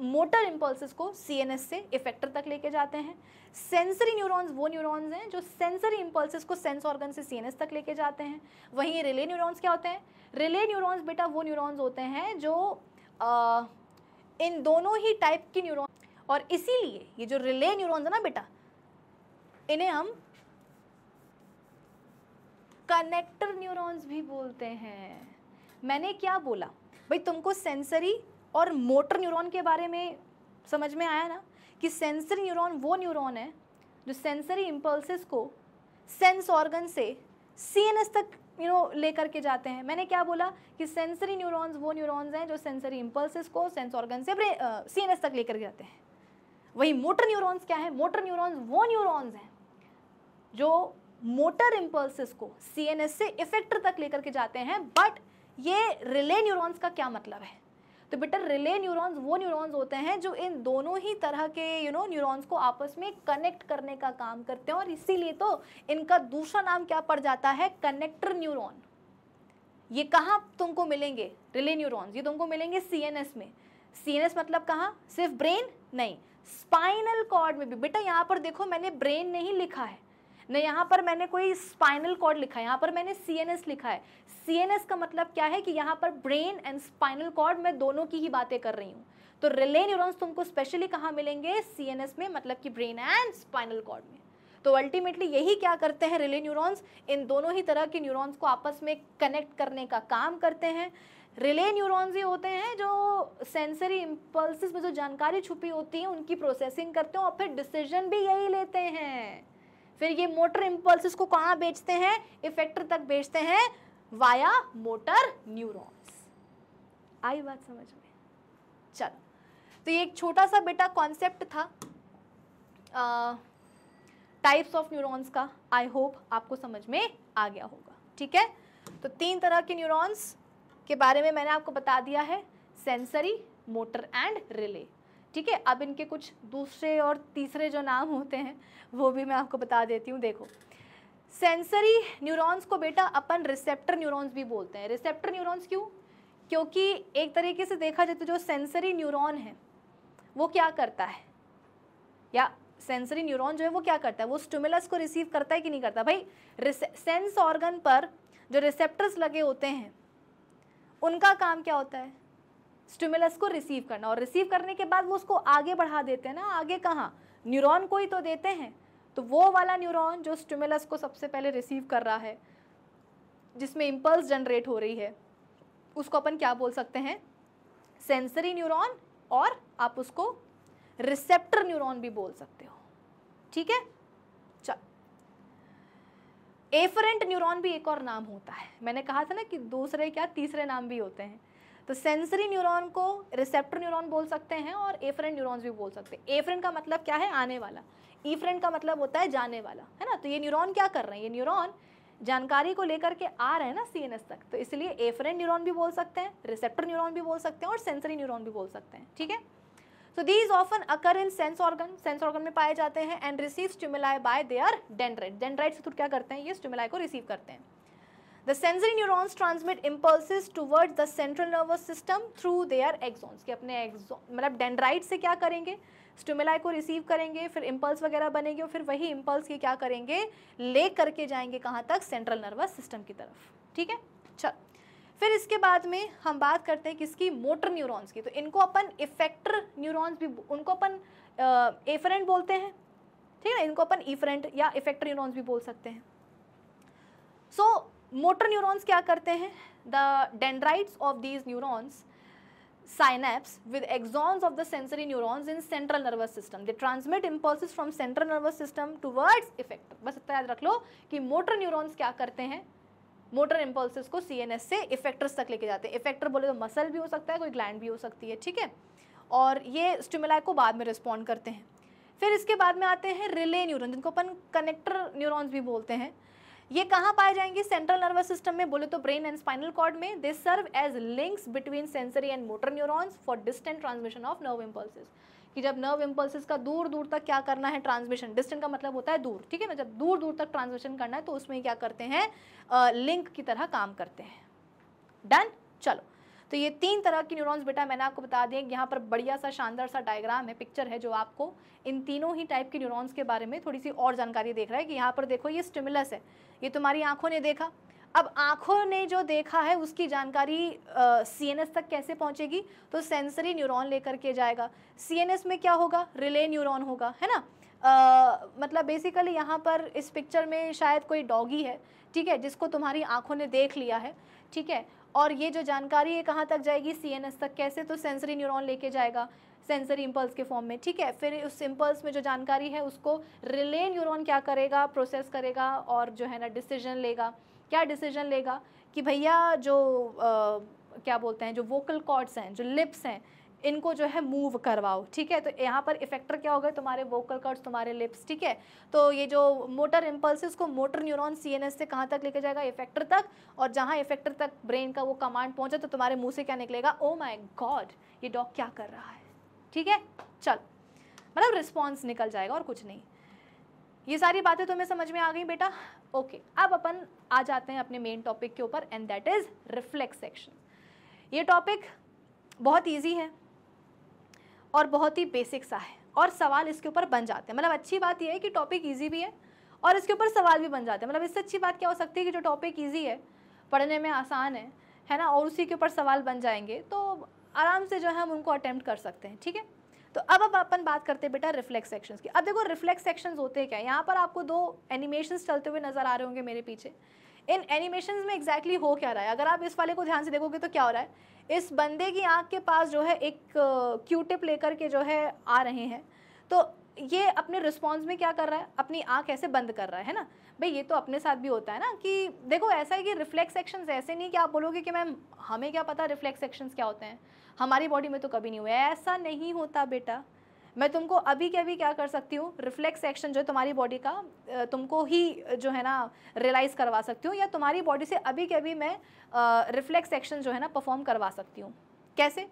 मोटर इम्पल्स को सी से इफेक्टर तक लेके जाते हैं सेंसरी न्यूरॉन्स वो न्यूरॉन्स हैं जो सेंसरी इम्पल्स को सेंस ऑर्गन से सी तक लेके जाते हैं वहीं रिले न्यूरॉन्स क्या होते हैं रिले न्यूरॉन्स बेटा वो न्यूरॉन्स होते हैं जो आ, इन दोनों ही टाइप की न्यूरॉन और इसीलिए ये जो रिले न्यूरॉन्स है ना बेटा इन्हें हम कनेक्टर न्यूरॉन्स भी बोलते हैं मैंने क्या बोला भाई तुमको सेंसरी और मोटर न्यूरॉन के बारे में समझ में आया ना कि सेंसरी न्यूरॉन वो न्यूरॉन है जो सेंसरी इम्पल्सिस को सेंस ऑर्गन से सी एन एस तक यू नो लेकर के जाते हैं मैंने क्या बोला कि सेंसरी न्यूरॉन्स वो न्यूरॉन्स हैं जो सेंसरी इम्पल्सिस को सेंस ऑर्गन से सी एन एस तक लेकर के जाते हैं वही मोटर न्यूरॉन्स क्या है मोटर न्यूरॉन्स वो न्यूरॉन्स हैं जो मोटर इम्पल्सिस को सी एन एस से इफेक्टर तक लेकर के जाते हैं बट ये रिले न्यूरॉन्स का क्या मतलब है तो बेटा रिले न्यूरॉन्स वो न्यूरॉन्स होते हैं जो इन दोनों ही तरह के यू नो न्यूरॉन्स को आपस में कनेक्ट करने का काम करते हैं और इसीलिए तो इनका दूसरा नाम क्या पड़ जाता है कनेक्टर न्यूरोन ये कहाँ तुमको मिलेंगे रिले न्यूरॉन्स ये तुमको मिलेंगे सी में सी मतलब कहाँ सिर्फ ब्रेन नहीं स्पाइनल कॉर्ड में भी बेटा यहाँ पर देखो मैंने ब्रेन नहीं लिखा है ना यहाँ पर मैंने कोई स्पाइनल कॉर्ड लिखा है यहाँ पर मैंने सी लिखा है सी का मतलब क्या है कि यहाँ पर ब्रेन एंड स्पाइनल कॉर्ड मैं दोनों की ही बातें कर रही हूँ तो रिले न्यूरॉन्स तुमको स्पेशली कहाँ मिलेंगे सी में मतलब कि ब्रेन एंड स्पाइनल कॉर्ड में तो अल्टीमेटली यही क्या करते हैं रिले न्यूरॉन्स इन दोनों ही तरह के न्यूरॉन्स को आपस में कनेक्ट करने का काम करते हैं रिले न्यूरॉन्स ये होते हैं जो सेंसरी इम्पल्सिस में जो जानकारी छुपी होती है उनकी प्रोसेसिंग करते हैं और फिर डिसीजन भी यही लेते हैं फिर ये मोटर इम्पल्स को कहाँ बेचते हैं इफेक्टर तक बेचते हैं वाया मोटर न्यूरॉन्स आई बात समझ में चलो तो ये एक छोटा सा बेटा कॉन्सेप्ट था टाइप्स ऑफ न्यूरॉन्स का आई होप आपको समझ में आ गया होगा ठीक है तो तीन तरह के न्यूरॉन्स के बारे में मैंने आपको बता दिया है सेंसरी मोटर एंड रिले ठीक है अब इनके कुछ दूसरे और तीसरे जो नाम होते हैं वो भी मैं आपको बता देती हूँ देखो सेंसरी न्यूरॉन्स को बेटा अपन रिसेप्टर न्यूरॉन्स भी बोलते हैं रिसेप्टर न्यूरॉन्स क्यों क्योंकि एक तरीके से देखा जाए तो जो सेंसरी न्यूरॉन है वो क्या करता है या सेंसरी न्यूरॉन जो है वो क्या करता है वो स्टूमुलस को रिसीव करता है कि नहीं करता भाई सेंस ऑर्गन पर जो रिसेप्टर्स लगे होते हैं उनका काम क्या होता है स्टिमुलस को रिसीव करना और रिसीव करने के बाद वो उसको आगे बढ़ा देते हैं ना आगे कहाँ न्यूरॉन को ही तो देते हैं तो वो वाला न्यूरॉन जो स्टिमुलस को सबसे पहले रिसीव कर रहा है जिसमें इम्पल्स जनरेट हो रही है उसको अपन क्या बोल सकते हैं सेंसरी न्यूरॉन और आप उसको रिसेप्टर न्यूरॉन भी बोल सकते हो ठीक है चल एफरेंट न्यूरॉन भी एक और नाम होता है मैंने कहा था ना कि दूसरे क्या तीसरे नाम भी होते हैं तो सेंसरी न्यूरॉन को रिसेप्टर न्यूरॉन बोल सकते हैं और एफरेंट न्यूरॉन्स भी बोल सकते हैं एफरेंट का मतलब क्या है आने वाला ईफ्रेंट का मतलब होता है जाने वाला है ना तो ये न्यूरॉन क्या कर रहे हैं ये न्यूरॉन जानकारी को लेकर के आ रहे हैं ना सी तक तो इसलिए एफरेंट न्यूरॉन भी बोल सकते हैं रिसेप्टर न्यूरॉन भी बोल सकते हैं और सेंसरी न्यूरॉन भी बोल सकते हैं ठीक है so these often occur in sense organ sense organ में पाए जाते हैं and receive stimuli by their dendrite dendrite से थ्रू तो क्या करते हैं ये स्टिमुलाई को रिसीव करते हैं The sensory neurons transmit impulses towards the central nervous system through their axons कि अपने मतलब डेंड्राइट से क्या करेंगे स्टिमुलाई को रिसीव करेंगे फिर इम्पल्स वगैरह बनेंगे और फिर वही इम्पल्स के क्या करेंगे ले करके जाएंगे कहाँ तक सेंट्रल नर्वस सिस्टम की तरफ ठीक है चल अच्छा, फिर इसके बाद में हम बात करते हैं किसकी मोटर न्यूरॉन्स की तो इनको अपन इफेक्टर न्यूरॉन्स भी उनको अपन एफरेंट बोलते हैं ठीक है इनको अपन इफरेंट या इफेक्टर न्यूरोन्स भी बोल सकते हैं सो so, मोटर न्यूरॉन्स क्या करते हैं the dendrites of these neurons with axons of the sensory sensory in central nervous system they transmit impulse from central nervous system towards effect बस इतना याद रख लो कि मोटर न्यूरॉन्स क्या करते हैं मोटर इम्पल्सिस को सी एन एस से इफेक्टर्स तक लेके जाते हैं इफेक्टर बोले तो मसल भी हो सकता है कोई ग्लैंड भी हो सकती है ठीक है और ये स्टिमुलाई को बाद में रिस्पॉन्ड करते हैं फिर इसके बाद में आते हैं रिले न्यूरॉन जिनको अपन कनेक्टर न्यूरॉन्स भी बोलते हैं ये कहाँ पाए जाएंगे सेंट्रल नर्वस सिस्टम में बोले तो ब्रेन एंड स्पाइनल कॉर्ड में they serve as links between sensory and motor neurons for distant transmission of nerve impulses कि जब नर्व इम्पल्सिस का दूर दूर तक क्या करना है ट्रांसमिशन डिस्टेंट का मतलब होता है दूर ठीक है ना जब दूर दूर तक ट्रांसमिशन करना है तो उसमें क्या करते हैं लिंक की तरह काम करते हैं डन चलो तो ये तीन तरह की न्यूरॉन्स बेटा मैंने आपको बता दें यहाँ पर बढ़िया सा शानदार सा डायग्राम है पिक्चर है जो आपको इन तीनों ही टाइप के न्यूरॉन्स के बारे में थोड़ी सी और जानकारी देख रहा है कि यहाँ पर देखो ये स्टिमुलस है ये तुम्हारी आँखों ने देखा अब आँखों ने जो देखा है उसकी जानकारी सी एन एस तक कैसे पहुँचेगी तो सेंसरी न्यूरॉन लेकर के जाएगा सी एन एस में क्या होगा रिले न्यूरॉन होगा है ना आ, मतलब बेसिकली यहाँ पर इस पिक्चर में शायद कोई डॉगी है ठीक है जिसको तुम्हारी आँखों ने देख लिया है ठीक है और ये जो जानकारी है कहाँ तक जाएगी सी तक कैसे तो सेंसरी न्यूरोन लेके जाएगा सेंसरी इम्पल्स के फॉर्म में ठीक है फिर उस इम्पल्स में जो जानकारी है उसको रिले न्यूरोन क्या करेगा प्रोसेस करेगा और जो है ना डिसीजन लेगा क्या डिसीजन लेगा कि भैया जो आ, क्या बोलते हैं जो वोकल कॉर्ड्स हैं जो लिप्स हैं इनको जो है मूव करवाओ ठीक है तो यहाँ पर इफेक्टर क्या हो गए तुम्हारे वोकल कर्ड्स तुम्हारे लिप्स ठीक है तो ये जो मोटर इम्पल्स को मोटर न्यूरॉन सीएनएस से कहाँ तक लेके जाएगा इफेक्टर तक और जहाँ इफेक्टर तक ब्रेन का वो कमांड पहुँचे तो तुम्हारे मुँह से क्या निकलेगा ओ माई गॉड ये डॉग क्या कर रहा है ठीक है चल मतलब रिस्पॉन्स निकल जाएगा और कुछ नहीं ये सारी बातें तुम्हें समझ में आ गई बेटा ओके okay, अब अपन आ जाते हैं अपने मेन टॉपिक के ऊपर and that is reflex section ये टॉपिक बहुत ईजी है और बहुत ही बेसिक सा है और सवाल इसके ऊपर बन जाते हैं मतलब अच्छी बात यह है कि टॉपिक ईजी भी है और इसके ऊपर सवाल भी बन जाते हैं मतलब इससे अच्छी बात क्या हो सकती है कि जो टॉपिक ईजी है पढ़ने में आसान है है ना और उसी के ऊपर सवाल बन जाएंगे तो आराम से जो है हम उनको अटैम्प्ट कर सकते हैं ठीक है तो अब अब अपन बात करते हैं बेटा रिफ्लेक्स सेक्शन की अब देखो रिफ्लेक्स सेक्शन होते हैं क्या यहाँ पर आपको दो एनिमेशन चलते हुए नज़र आ रहे होंगे मेरे पीछे इन एनिमेशन में एग्जैक्टली exactly हो क्या रहा है अगर आप इस वाले को ध्यान से देखोगे तो क्या हो रहा है इस बंदे की आँख के पास जो है एक क्यूटिप लेकर के जो है आ रहे हैं तो ये अपने रिस्पॉन्स में क्या कर रहा है अपनी आँख ऐसे बंद कर रहा है ना भाई ये तो अपने साथ भी होता है ना कि देखो ऐसा है कि रिफ्लेक्स एक्शंस ऐसे नहीं कि आप बोलोगे कि मैम हमें क्या पता रिफ्लेक्स एक्शंस क्या होते हैं हमारी बॉडी में तो कभी नहीं हुआ ऐसा नहीं होता बेटा मैं तुमको अभी के अभी क्या कर सकती हूँ रिफ्लेक्स एक्शन जो है तुम्हारी बॉडी का तुमको ही जो है ना रियलाइज़ करवा सकती हूँ या तुम्हारी बॉडी से अभी के अभी मैं रिफ्लेक्स एक्शन जो है ना परफॉर्म करवा सकती हूँ कैसे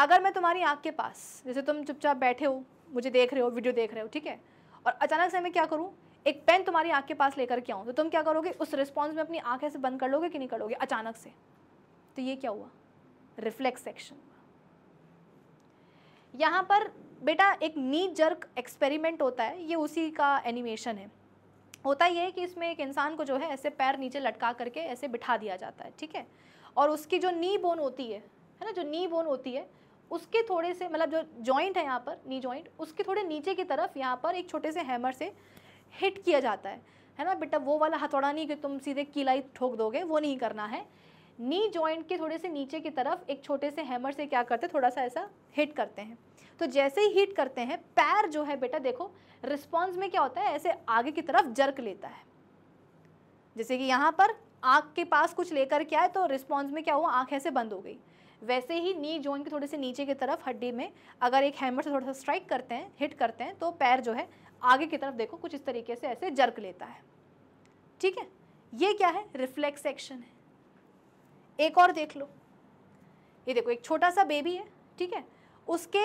अगर मैं तुम्हारी आँख के पास जैसे तुम चुपचाप बैठे हो मुझे देख रहे हो वीडियो देख रहे हो ठीक है और अचानक से मैं क्या करूँ एक पेन तुम्हारी आँख के पास लेकर के आऊँ तो तुम क्या करोगे उस रिस्पॉन्स में अपनी आँख ऐसे बंद कर लोगे कि नहीं करोगे अचानक से तो ये क्या हुआ रिफ्लेक्स एक्शन यहाँ पर बेटा एक नी जर्क एक्सपेरिमेंट होता है ये उसी का एनिमेशन है होता यह है कि इसमें एक इंसान को जो है ऐसे पैर नीचे लटका करके ऐसे बिठा दिया जाता है ठीक है और उसकी जो नी बोन होती है है ना जो नी बोन होती है उसके थोड़े से मतलब जो जॉइंट है यहाँ पर नी जॉइंट उसके थोड़े नीचे की तरफ यहाँ पर एक छोटे से हैमर से हिट किया जाता है है ना बेटा वो वाला हथौड़ा नहीं कि तुम सीधे किला ही ठोक दोगे वो नहीं करना है नी जॉइंट के थोड़े से नीचे की तरफ एक छोटे से हैमर से क्या करते हैं थोड़ा सा ऐसा हिट करते हैं तो जैसे ही हिट करते हैं पैर जो है बेटा देखो रिस्पॉन्स में क्या होता है ऐसे आगे की तरफ जर्क लेता है जैसे कि यहाँ पर आँख के पास कुछ लेकर क्या है तो रिस्पॉन्स में क्या हुआ आँख ऐसे बंद हो गई वैसे ही नी जॉइंट के थोड़े से नीचे की तरफ हड्डी में अगर एक हैमर से थोड़ा सा स्ट्राइक करते हैं हिट करते हैं तो पैर जो है आगे की तरफ देखो कुछ इस तरीके से ऐसे जर्क लेता है ठीक है ये क्या है रिफ्लेक्स एक्शन है एक और देख लो ये देखो एक छोटा सा बेबी है ठीक है उसके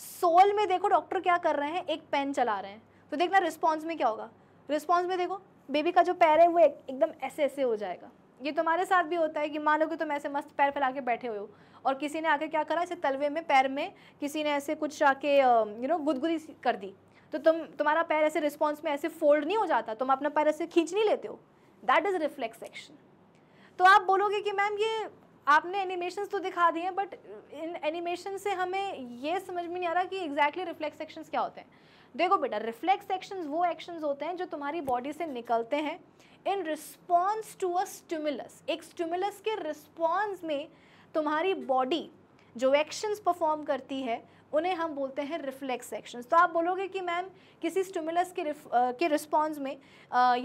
सोल में देखो डॉक्टर क्या कर रहे हैं एक पेन चला रहे हैं तो देखना रिस्पॉन्स में क्या होगा रिस्पॉन्स में देखो बेबी का जो पैर है वो एक, एकदम ऐसे ऐसे हो जाएगा ये तुम्हारे साथ भी होता है कि मान लो कि तुम ऐसे मस्त पैर फैला के बैठे हुए हो और किसी ने आके क्या करा ऐसे तलवे में पैर में किसी ने ऐसे कुछ आके यू नो गुदगुदी कर दी तो तुम तुम्हारा पैर ऐसे रिस्पॉन्स में ऐसे फोल्ड नहीं हो जाता तुम अपना पैर ऐसे खींच नहीं लेते हो दैट इज़ रिफ्लेक्स एक्शन तो आप बोलोगे कि मैम ये आपने एनिमेशंस तो दिखा दिए हैं बट इन एनिमेशन से हमें ये समझ में नहीं आ रहा कि एग्जैक्टली रिफ्लेक्स एक्शंस क्या होते हैं देखो बेटा रिफ्लेक्स एक्शंस वो एक्शंस होते हैं जो तुम्हारी बॉडी से निकलते हैं in response to a stimulus एक स्टिमुलस के रिस्पॉन्स में तुम्हारी बॉडी जो एक्शंस परफॉर्म करती है उन्हें हम बोलते हैं रिफ्लेक्स एक्शंस तो आप बोलोगे कि मैम किसी स्टिमुलस के के रिस्पॉन्स में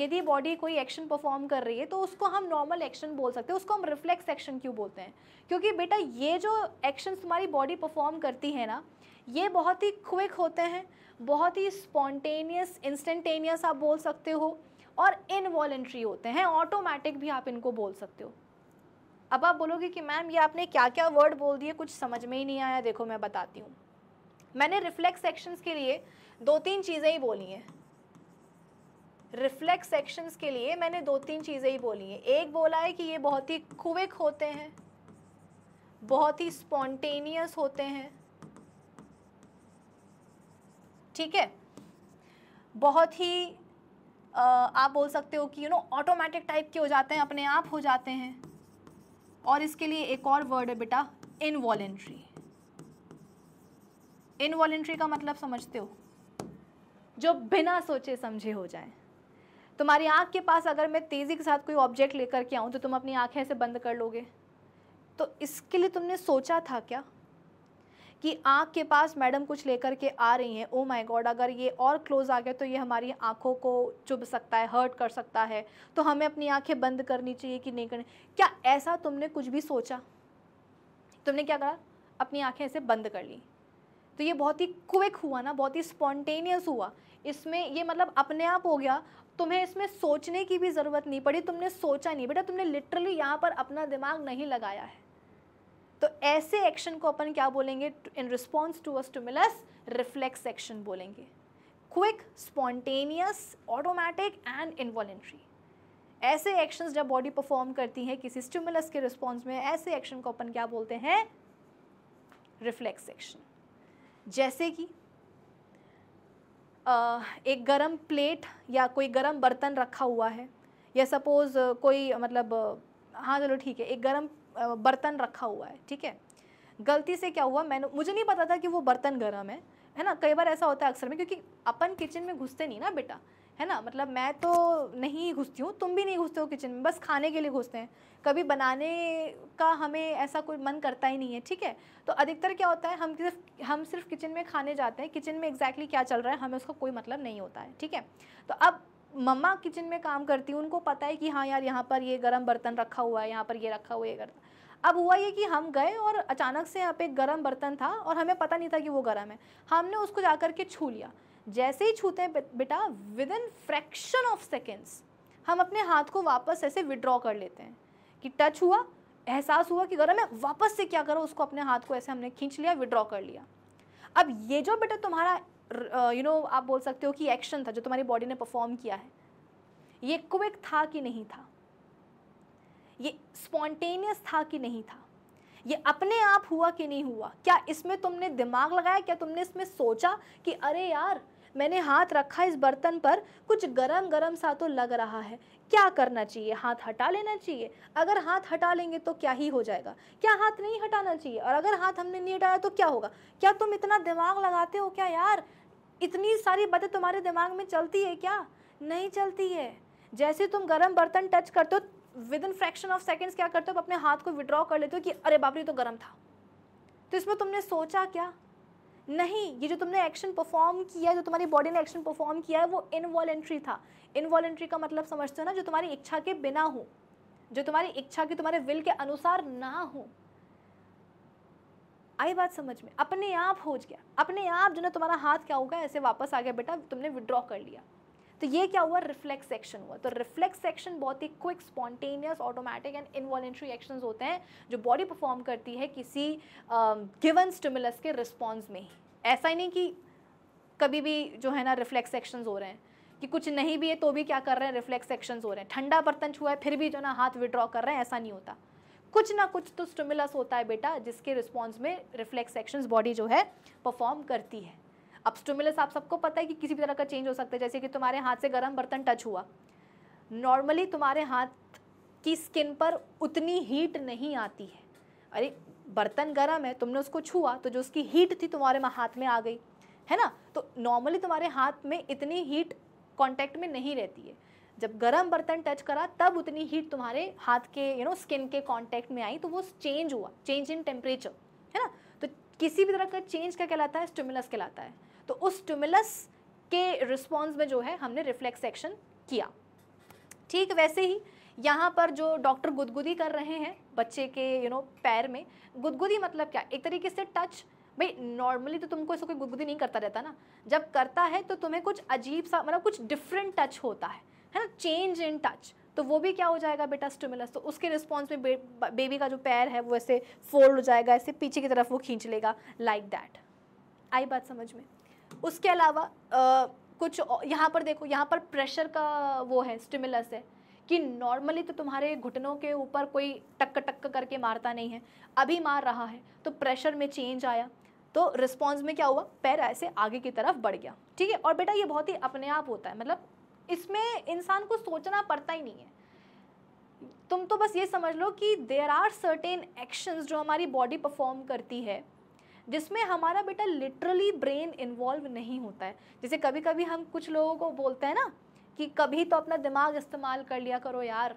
यदि बॉडी कोई एक्शन परफॉर्म कर रही है तो उसको हम नॉर्मल एक्शन बोल सकते हैं उसको हम रिफ्लेक्स एक्शन क्यों बोलते हैं क्योंकि बेटा ये जो एक्शन तुम्हारी बॉडी परफॉर्म करती है ना ये बहुत ही क्विक होते हैं बहुत ही स्पॉन्टेनियस इंस्टेंटेनियस आप बोल सकते हो और इनवॉलेंट्री होते हैं ऑटोमेटिक भी आप इनको बोल सकते हो अब आप बोलोगे कि मैम ये आपने क्या क्या वर्ड बोल दिए कुछ समझ में ही नहीं आया देखो मैं बताती हूँ मैंने रिफ्लेक्स सेक्शंस के लिए दो तीन चीज़ें ही बोली हैं रिफ्लेक्स सेक्शंस के लिए मैंने दो तीन चीज़ें ही बोली हैं एक बोला है कि ये बहुत ही क्विक होते हैं बहुत ही स्पॉन्टेनियस होते हैं ठीक है बहुत ही आ, आप बोल सकते हो कि यू नो ऑटोमेटिक टाइप के हो जाते हैं अपने आप हो जाते हैं और इसके लिए एक और वर्ड है बेटा इनवॉलेंट्री इनवॉलेंट्री का मतलब समझते हो जो बिना सोचे समझे हो जाए तुम्हारी आँख के पास अगर मैं तेज़ी के साथ कोई ऑब्जेक्ट लेकर के आऊँ तो तुम अपनी आँखें ऐसे बंद कर लोगे तो इसके लिए तुमने सोचा था क्या कि आँख के पास मैडम कुछ लेकर के आ रही हैं ओ माय गॉड अगर ये और क्लोज़ आ गया तो ये हमारी आँखों को चुभ सकता है हर्ट कर सकता है तो हमें अपनी आँखें बंद करनी चाहिए कि नहीं करनी क्या ऐसा तुमने कुछ भी सोचा तुमने क्या करा अपनी आँखें ऐसे बंद कर ली तो ये बहुत ही क्विक हुआ ना बहुत ही स्पॉन्टेनियस हुआ इसमें ये मतलब अपने आप हो गया तुम्हें इसमें सोचने की भी ज़रूरत नहीं पड़ी तुमने सोचा नहीं बेटा तुमने लिटरली यहाँ पर अपना दिमाग नहीं लगाया है तो ऐसे एक्शन को अपन क्या बोलेंगे in response to a stimulus reflex action बोलेंगे quick spontaneous automatic and involuntary ऐसे एक्शंस जब बॉडी परफॉर्म करती है किसी स्टिमुलस के रिस्पॉन्स में ऐसे एक्शन को अपन क्या बोलते हैं रिफ्लेक्स एक्शन जैसे कि एक गरम प्लेट या कोई गरम बर्तन रखा हुआ है या सपोज़ कोई मतलब हाँ चलो ठीक है एक गरम बर्तन रखा हुआ है ठीक है गलती से क्या हुआ मैंने मुझे नहीं पता था कि वो बर्तन गर्म है है ना कई बार ऐसा होता है अक्सर में क्योंकि अपन किचन में घुसते नहीं ना बेटा है ना मतलब मैं तो नहीं घुसती हूँ तुम भी नहीं घुसते हो किचन में बस खाने के लिए घुसते हैं कभी बनाने का हमें ऐसा कोई मन करता ही नहीं है ठीक है तो अधिकतर क्या होता है हम सिर्फ हम सिर्फ किचन में खाने जाते हैं किचन में एग्जैक्टली क्या चल रहा है हमें उसका कोई मतलब नहीं होता है ठीक है तो अब मम्मा किचन में काम करती हूँ उनको पता है कि हाँ यार यहाँ पर ये गर्म बर्तन रखा हुआ है यहाँ पर ये रखा हुआ है ये गर्म अब हुआ ये कि हम गए और अचानक से यहाँ पे गर्म बर्तन था और हमें पता नहीं था कि वो गर्म है हमने उसको जा कर के छू लिया जैसे ही छूते हैं बेटा within fraction of seconds हम अपने हाथ को वापस ऐसे विड्रॉ कर लेते हैं कि टच हुआ एहसास हुआ कि गर मैं वापस से क्या करूँ उसको अपने हाथ को ऐसे हमने खींच लिया विड्रॉ कर लिया अब ये जो बेटा तुम्हारा यू नो आप बोल सकते हो कि एक्शन था जो तुम्हारी बॉडी ने परफॉर्म किया है ये क्विक था कि नहीं था ये स्पॉन्टेनियस था कि नहीं था ये अपने आप हुआ कि नहीं हुआ क्या इसमें तुमने दिमाग लगाया क्या तुमने इसमें सोचा कि अरे यार मैंने हाथ रखा इस बर्तन पर कुछ गरम गरम सा तो लग रहा है क्या करना चाहिए हाथ हटा लेना चाहिए अगर हाथ हटा लेंगे तो क्या ही हो जाएगा क्या हाथ नहीं हटाना चाहिए और अगर हाथ हमने नहीं हटाया तो क्या होगा क्या तुम इतना दिमाग लगाते हो क्या यार इतनी सारी बातें तुम्हारे दिमाग में चलती है क्या नहीं चलती है जैसे तुम गर्म बर्तन टच करते हो within fraction of seconds क्या करते हो अपने हाथ को विड्रॉ कर लेते हो कि अरे बापरी तो गर्म था तो इसमें तुमने सोचा क्या नहीं ये जो तुमने एक्शन परफॉर्म किया जो तुम्हारी बॉडी ने एक्शन परफॉर्म किया है वो इनवॉलेंट्री था इनवॉलेंट्री का मतलब समझते हो ना जो तुम्हारी इच्छा के बिना हो जो तुम्हारी इच्छा के तुम्हारे विल के अनुसार ना हो आई बात समझ में अपने आप हो गया अपने आप जो ना तुम्हारा हाथ क्या होगा ऐसे वापस आ गया बेटा तुमने विड्रॉ कर लिया तो ये क्या हुआ रिफ्लेक्स एक्शन हुआ तो रिफ्लेक्स एक्शन बहुत ही quick spontaneous automatic and involuntary action होते हैं जो बॉडी परफॉर्म करती है किसी गिवन uh, स्टिमुलस के रिस्पॉन्स में ही ऐसा ही नहीं कि कभी भी जो है ना रिफ्लेक्स एक्शन हो रहे हैं कि कुछ नहीं भी है तो भी क्या कर रहे हैं रिफ्लेक्स एक्शन हो रहे हैं ठंडा बर्तन छुआ है फिर भी जो ना हाथ विड्रॉ कर रहे हैं ऐसा नहीं होता कुछ ना कुछ तो स्टिमुलस होता है बेटा जिसके रिस्पॉन्स में रिफ्लेक्स एक्शन बॉडी जो है परफॉर्म करती है अब स्टूमुलस आप सबको पता है कि किसी भी तरह का चेंज हो सकता है जैसे कि तुम्हारे हाथ से गर्म बर्तन टच हुआ नॉर्मली तुम्हारे हाथ की स्किन पर उतनी हीट नहीं आती है अरे बर्तन गर्म है तुमने उसको छुआ तो जो उसकी हीट थी तुम्हारे हाथ में आ गई है ना तो नॉर्मली तुम्हारे हाथ में इतनी हीट कॉन्टैक्ट में नहीं रहती है जब गर्म बर्तन टच करा तब उतनी हीट तुम्हारे हाथ के यू नो स्किन के कांटेक्ट में आई तो वो चेंज हुआ चेंज इन टेम्परेचर है ना तो किसी भी तरह का चेंज क्या कहलाता है स्टिमुलस कहलाता है तो उस स्टिमुलस के रिस्पॉन्स में जो है हमने रिफ्लेक्स एक्शन किया ठीक वैसे ही यहाँ पर जो डॉक्टर गुदगुदी कर रहे हैं बच्चे के यू you नो know, पैर में गुदगुदी मतलब क्या एक तरीके से टच भाई नॉर्मली तो तुमको इसको कोई गुदगुदी नहीं करता रहता ना जब करता है तो तुम्हें कुछ अजीब सा मतलब कुछ डिफरेंट टच होता है है ना चेंज इन टच तो वो भी क्या हो जाएगा बेटा स्टिमुलस तो उसके रिस्पॉन्स में बे, बेबी का जो पैर है वो ऐसे फोल्ड हो जाएगा ऐसे पीछे की तरफ वो खींच लेगा लाइक दैट आई बात समझ में उसके अलावा आ, कुछ यहाँ पर देखो यहाँ पर प्रेशर का वो है स्टिमुलस है कि नॉर्मली तो तुम्हारे घुटनों के ऊपर कोई टक्क टक्क करके मारता नहीं है अभी मार रहा है तो प्रेशर में चेंज आया तो रिस्पॉन्स में क्या हुआ पैर ऐसे आगे की तरफ बढ़ गया ठीक है और बेटा ये बहुत ही अपने आप होता है मतलब इसमें इंसान को सोचना पड़ता ही नहीं है तुम तो बस ये समझ लो कि देर आर सर्टेन एक्शंस जो हमारी बॉडी परफॉर्म करती है जिसमें हमारा बेटा लिटरली ब्रेन इन्वॉल्व नहीं होता है जैसे कभी कभी हम कुछ लोगों को बोलते हैं ना कि कभी तो अपना दिमाग इस्तेमाल कर लिया करो यार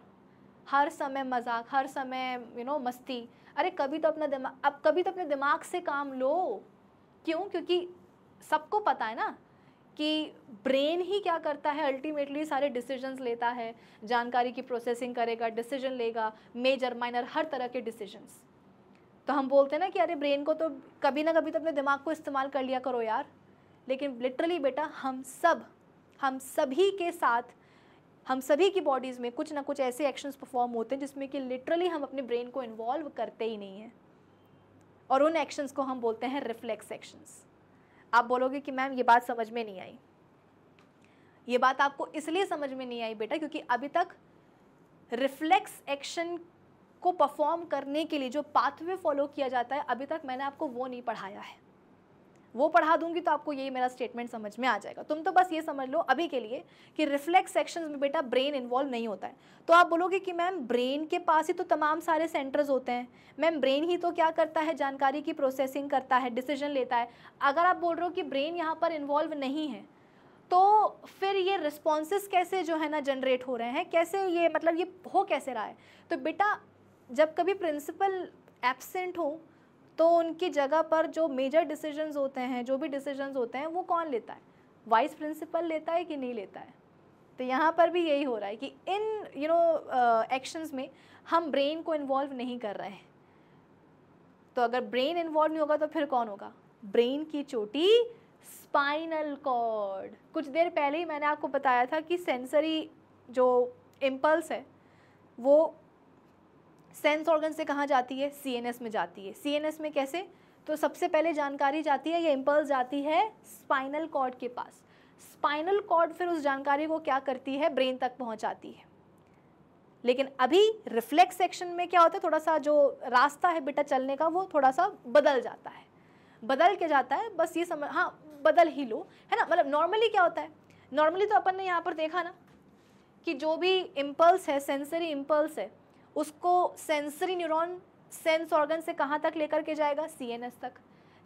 हर समय मजाक हर समय यू you नो know, मस्ती अरे कभी तो अपना दिमाग अब कभी तो अपने दिमाग से काम लो क्यों क्योंकि सबको पता है ना कि ब्रेन ही क्या करता है अल्टीमेटली सारे डिसीजंस लेता है जानकारी की प्रोसेसिंग करेगा डिसीजन लेगा मेजर माइनर हर तरह के डिसीजंस तो हम बोलते हैं ना कि अरे ब्रेन को तो कभी ना कभी तो अपने दिमाग को इस्तेमाल कर लिया करो यार लेकिन लिटरली बेटा हम सब हम सभी के साथ हम सभी की बॉडीज़ में कुछ ना कुछ ऐसे एक्शंस परफॉर्म होते हैं जिसमें कि लिटरली हम अपने ब्रेन को इन्वॉल्व करते ही नहीं हैं और उन एक्शंस को हम बोलते हैं रिफ्लेक्स एक्शंस आप बोलोगे कि मैम ये बात समझ में नहीं आई ये बात आपको इसलिए समझ में नहीं आई बेटा क्योंकि अभी तक रिफ्लेक्स एक्शन को परफॉर्म करने के लिए जो पाथवे फॉलो किया जाता है अभी तक मैंने आपको वो नहीं पढ़ाया है वो पढ़ा दूंगी तो आपको यही मेरा स्टेटमेंट समझ में आ जाएगा तुम तो बस ये समझ लो अभी के लिए कि रिफ्लेक्स सेक्शंस में बेटा ब्रेन इन्वॉल्व नहीं होता है तो आप बोलोगे कि मैम ब्रेन के पास ही तो तमाम सारे सेंटर्स होते हैं मैम ब्रेन ही तो क्या करता है जानकारी की प्रोसेसिंग करता है डिसीजन लेता है अगर आप बोल रहे हो कि ब्रेन यहाँ पर इन्वॉल्व नहीं है तो फिर ये रिस्पॉन्स कैसे जो है ना जनरेट हो रहे हैं कैसे ये मतलब ये हो कैसे रहा है तो बेटा जब कभी प्रिंसिपल एबसेंट हो तो उनकी जगह पर जो मेजर डिसीजंस होते हैं जो भी डिसीजंस होते हैं वो कौन लेता है वाइस प्रिंसिपल लेता है कि नहीं लेता है तो यहाँ पर भी यही हो रहा है कि इन यू नो एक्शंस में हम ब्रेन को इन्वॉल्व नहीं कर रहे हैं तो अगर ब्रेन इन्वॉल्व नहीं होगा तो फिर कौन होगा ब्रेन की चोटी स्पाइनल कॉर्ड कुछ देर पहले ही मैंने आपको बताया था कि सेंसरी जो इम्पल्स है वो सेंस ऑर्गन से कहाँ जाती है एस में जाती है एस में कैसे तो सबसे पहले जानकारी जाती है या इम्पल्स जाती है स्पाइनल कॉर्ड के पास स्पाइनल कॉर्ड फिर उस जानकारी को क्या करती है ब्रेन तक पहुँचाती है लेकिन अभी रिफ्लेक्स सेक्शन में क्या होता है थोड़ा सा जो रास्ता है बेटा चलने का वो थोड़ा सा बदल जाता है बदल के जाता है बस ये समझ हाँ बदल ही लो है ना मतलब नॉर्मली क्या होता है नॉर्मली तो अपन ने यहाँ पर देखा ना कि जो भी इम्पल्स है सेंसरी इम्पल्स है उसको सेंसरी न्यूरॉन सेंस ऑर्गन से कहाँ तक लेकर के जाएगा सी तक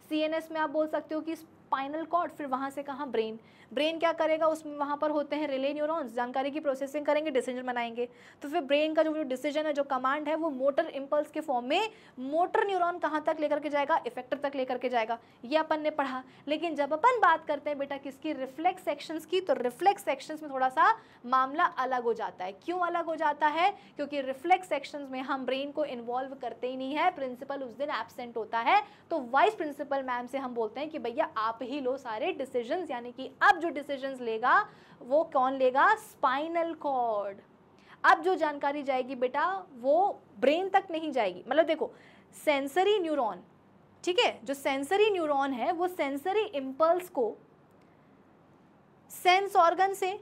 सी में आप बोल सकते हो कि स्पाइनल कॉर्ड फिर वहाँ से कहाँ ब्रेन ब्रेन क्या करेगा उसमें वहाँ पर होते हैं रिले न्यूरॉन्स जानकारी की प्रोसेसिंग करेंगे डिसीजन बनाएंगे तो फिर ब्रेन का जो जो डिसीजन है जो कमांड है वो मोटर इम्पल्स के फॉर्म में मोटर न्यूरॉन कहाँ तक लेकर के जाएगा इफेक्टर तक लेकर के जाएगा ये अपन ने पढ़ा लेकिन जब अपन बात करते हैं बेटा किसकी रिफ्लेक्स एक्शंस की तो रिफ्लेक्स एक्शंस में थोड़ा सा मामला अलग हो जाता है क्यों अलग हो जाता है क्योंकि रिफ्लेक्स एक्शंस में हम ब्रेन को इन्वॉल्व करते ही नहीं है प्रिंसिपल उस दिन एबसेंट होता है तो वाइस प्रिंसिपल मैम से हम बोलते हैं कि भैया आप ही लो सारे डिसीजन यानी कि अब जो डिसीजन लेगा वो कौन लेगा स्पाइनल कॉर्ड अब जो जानकारी जाएगी बेटा वो ब्रेन तक नहीं जाएगी मतलब देखो सेंसरी न्यूरॉन ठीक है जो सेंसरी न्यूरॉन है वो सेंसरी इम्पल्स को सेंस ऑर्गन से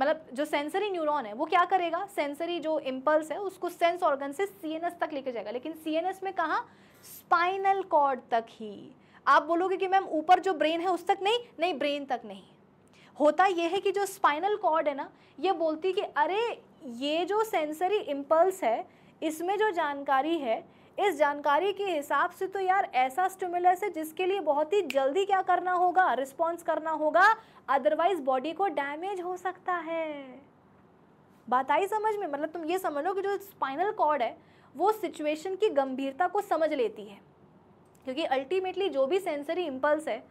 मतलब जो सेंसरी न्यूरॉन है वो क्या करेगा सेंसरी जो इम्पल्स है उसको सेंस ऑर्गन से सीएनएस तक लेके जाएगा लेकिन सीएनएस में कहा स्पाइनल कॉर्ड तक ही आप बोलोगे कि मैम ऊपर जो ब्रेन है उस तक नहीं नहीं ब्रेन तक नहीं होता यह है कि जो स्पाइनल कॉर्ड है ना ये बोलती कि अरे ये जो सेंसरी इम्पल्स है इसमें जो जानकारी है इस जानकारी के हिसाब से तो यार ऐसा स्टिमुलस है जिसके लिए बहुत ही जल्दी क्या करना होगा रिस्पॉन्स करना होगा अदरवाइज बॉडी को डैमेज हो सकता है बात आई समझ में मतलब तुम ये समझ लो कि जो स्पाइनल कॉर्ड है वो सिचुएशन की गंभीरता को समझ लेती है क्योंकि अल्टीमेटली जो भी सेंसरी इम्पल्स है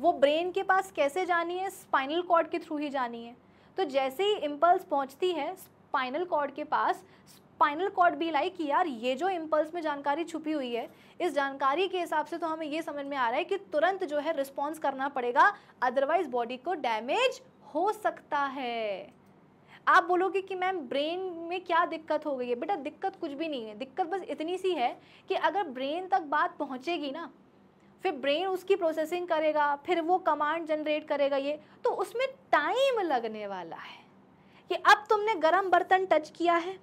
वो ब्रेन के पास कैसे जानी है स्पाइनल कॉर्ड के थ्रू ही जानी है तो जैसे ही इम्पल्स पहुंचती है स्पाइनल कॉर्ड के पास स्पाइनल कॉर्ड भी लाइक कि यार ये जो इम्पल्स में जानकारी छुपी हुई है इस जानकारी के हिसाब से तो हमें ये समझ में आ रहा है कि तुरंत जो है रिस्पॉन्स करना पड़ेगा अदरवाइज बॉडी को डैमेज हो सकता है आप बोलोगे कि मैम ब्रेन में क्या दिक्कत हो गई है बेटा दिक्कत कुछ भी नहीं है दिक्कत बस इतनी सी है कि अगर ब्रेन तक बात पहुँचेगी ना फिर ब्रेन उसकी प्रोसेसिंग करेगा फिर वो कमांड जनरेट करेगा ये तो उसमें टाइम लगने वाला है कि अब तुमने गर्म बर्तन टच किया है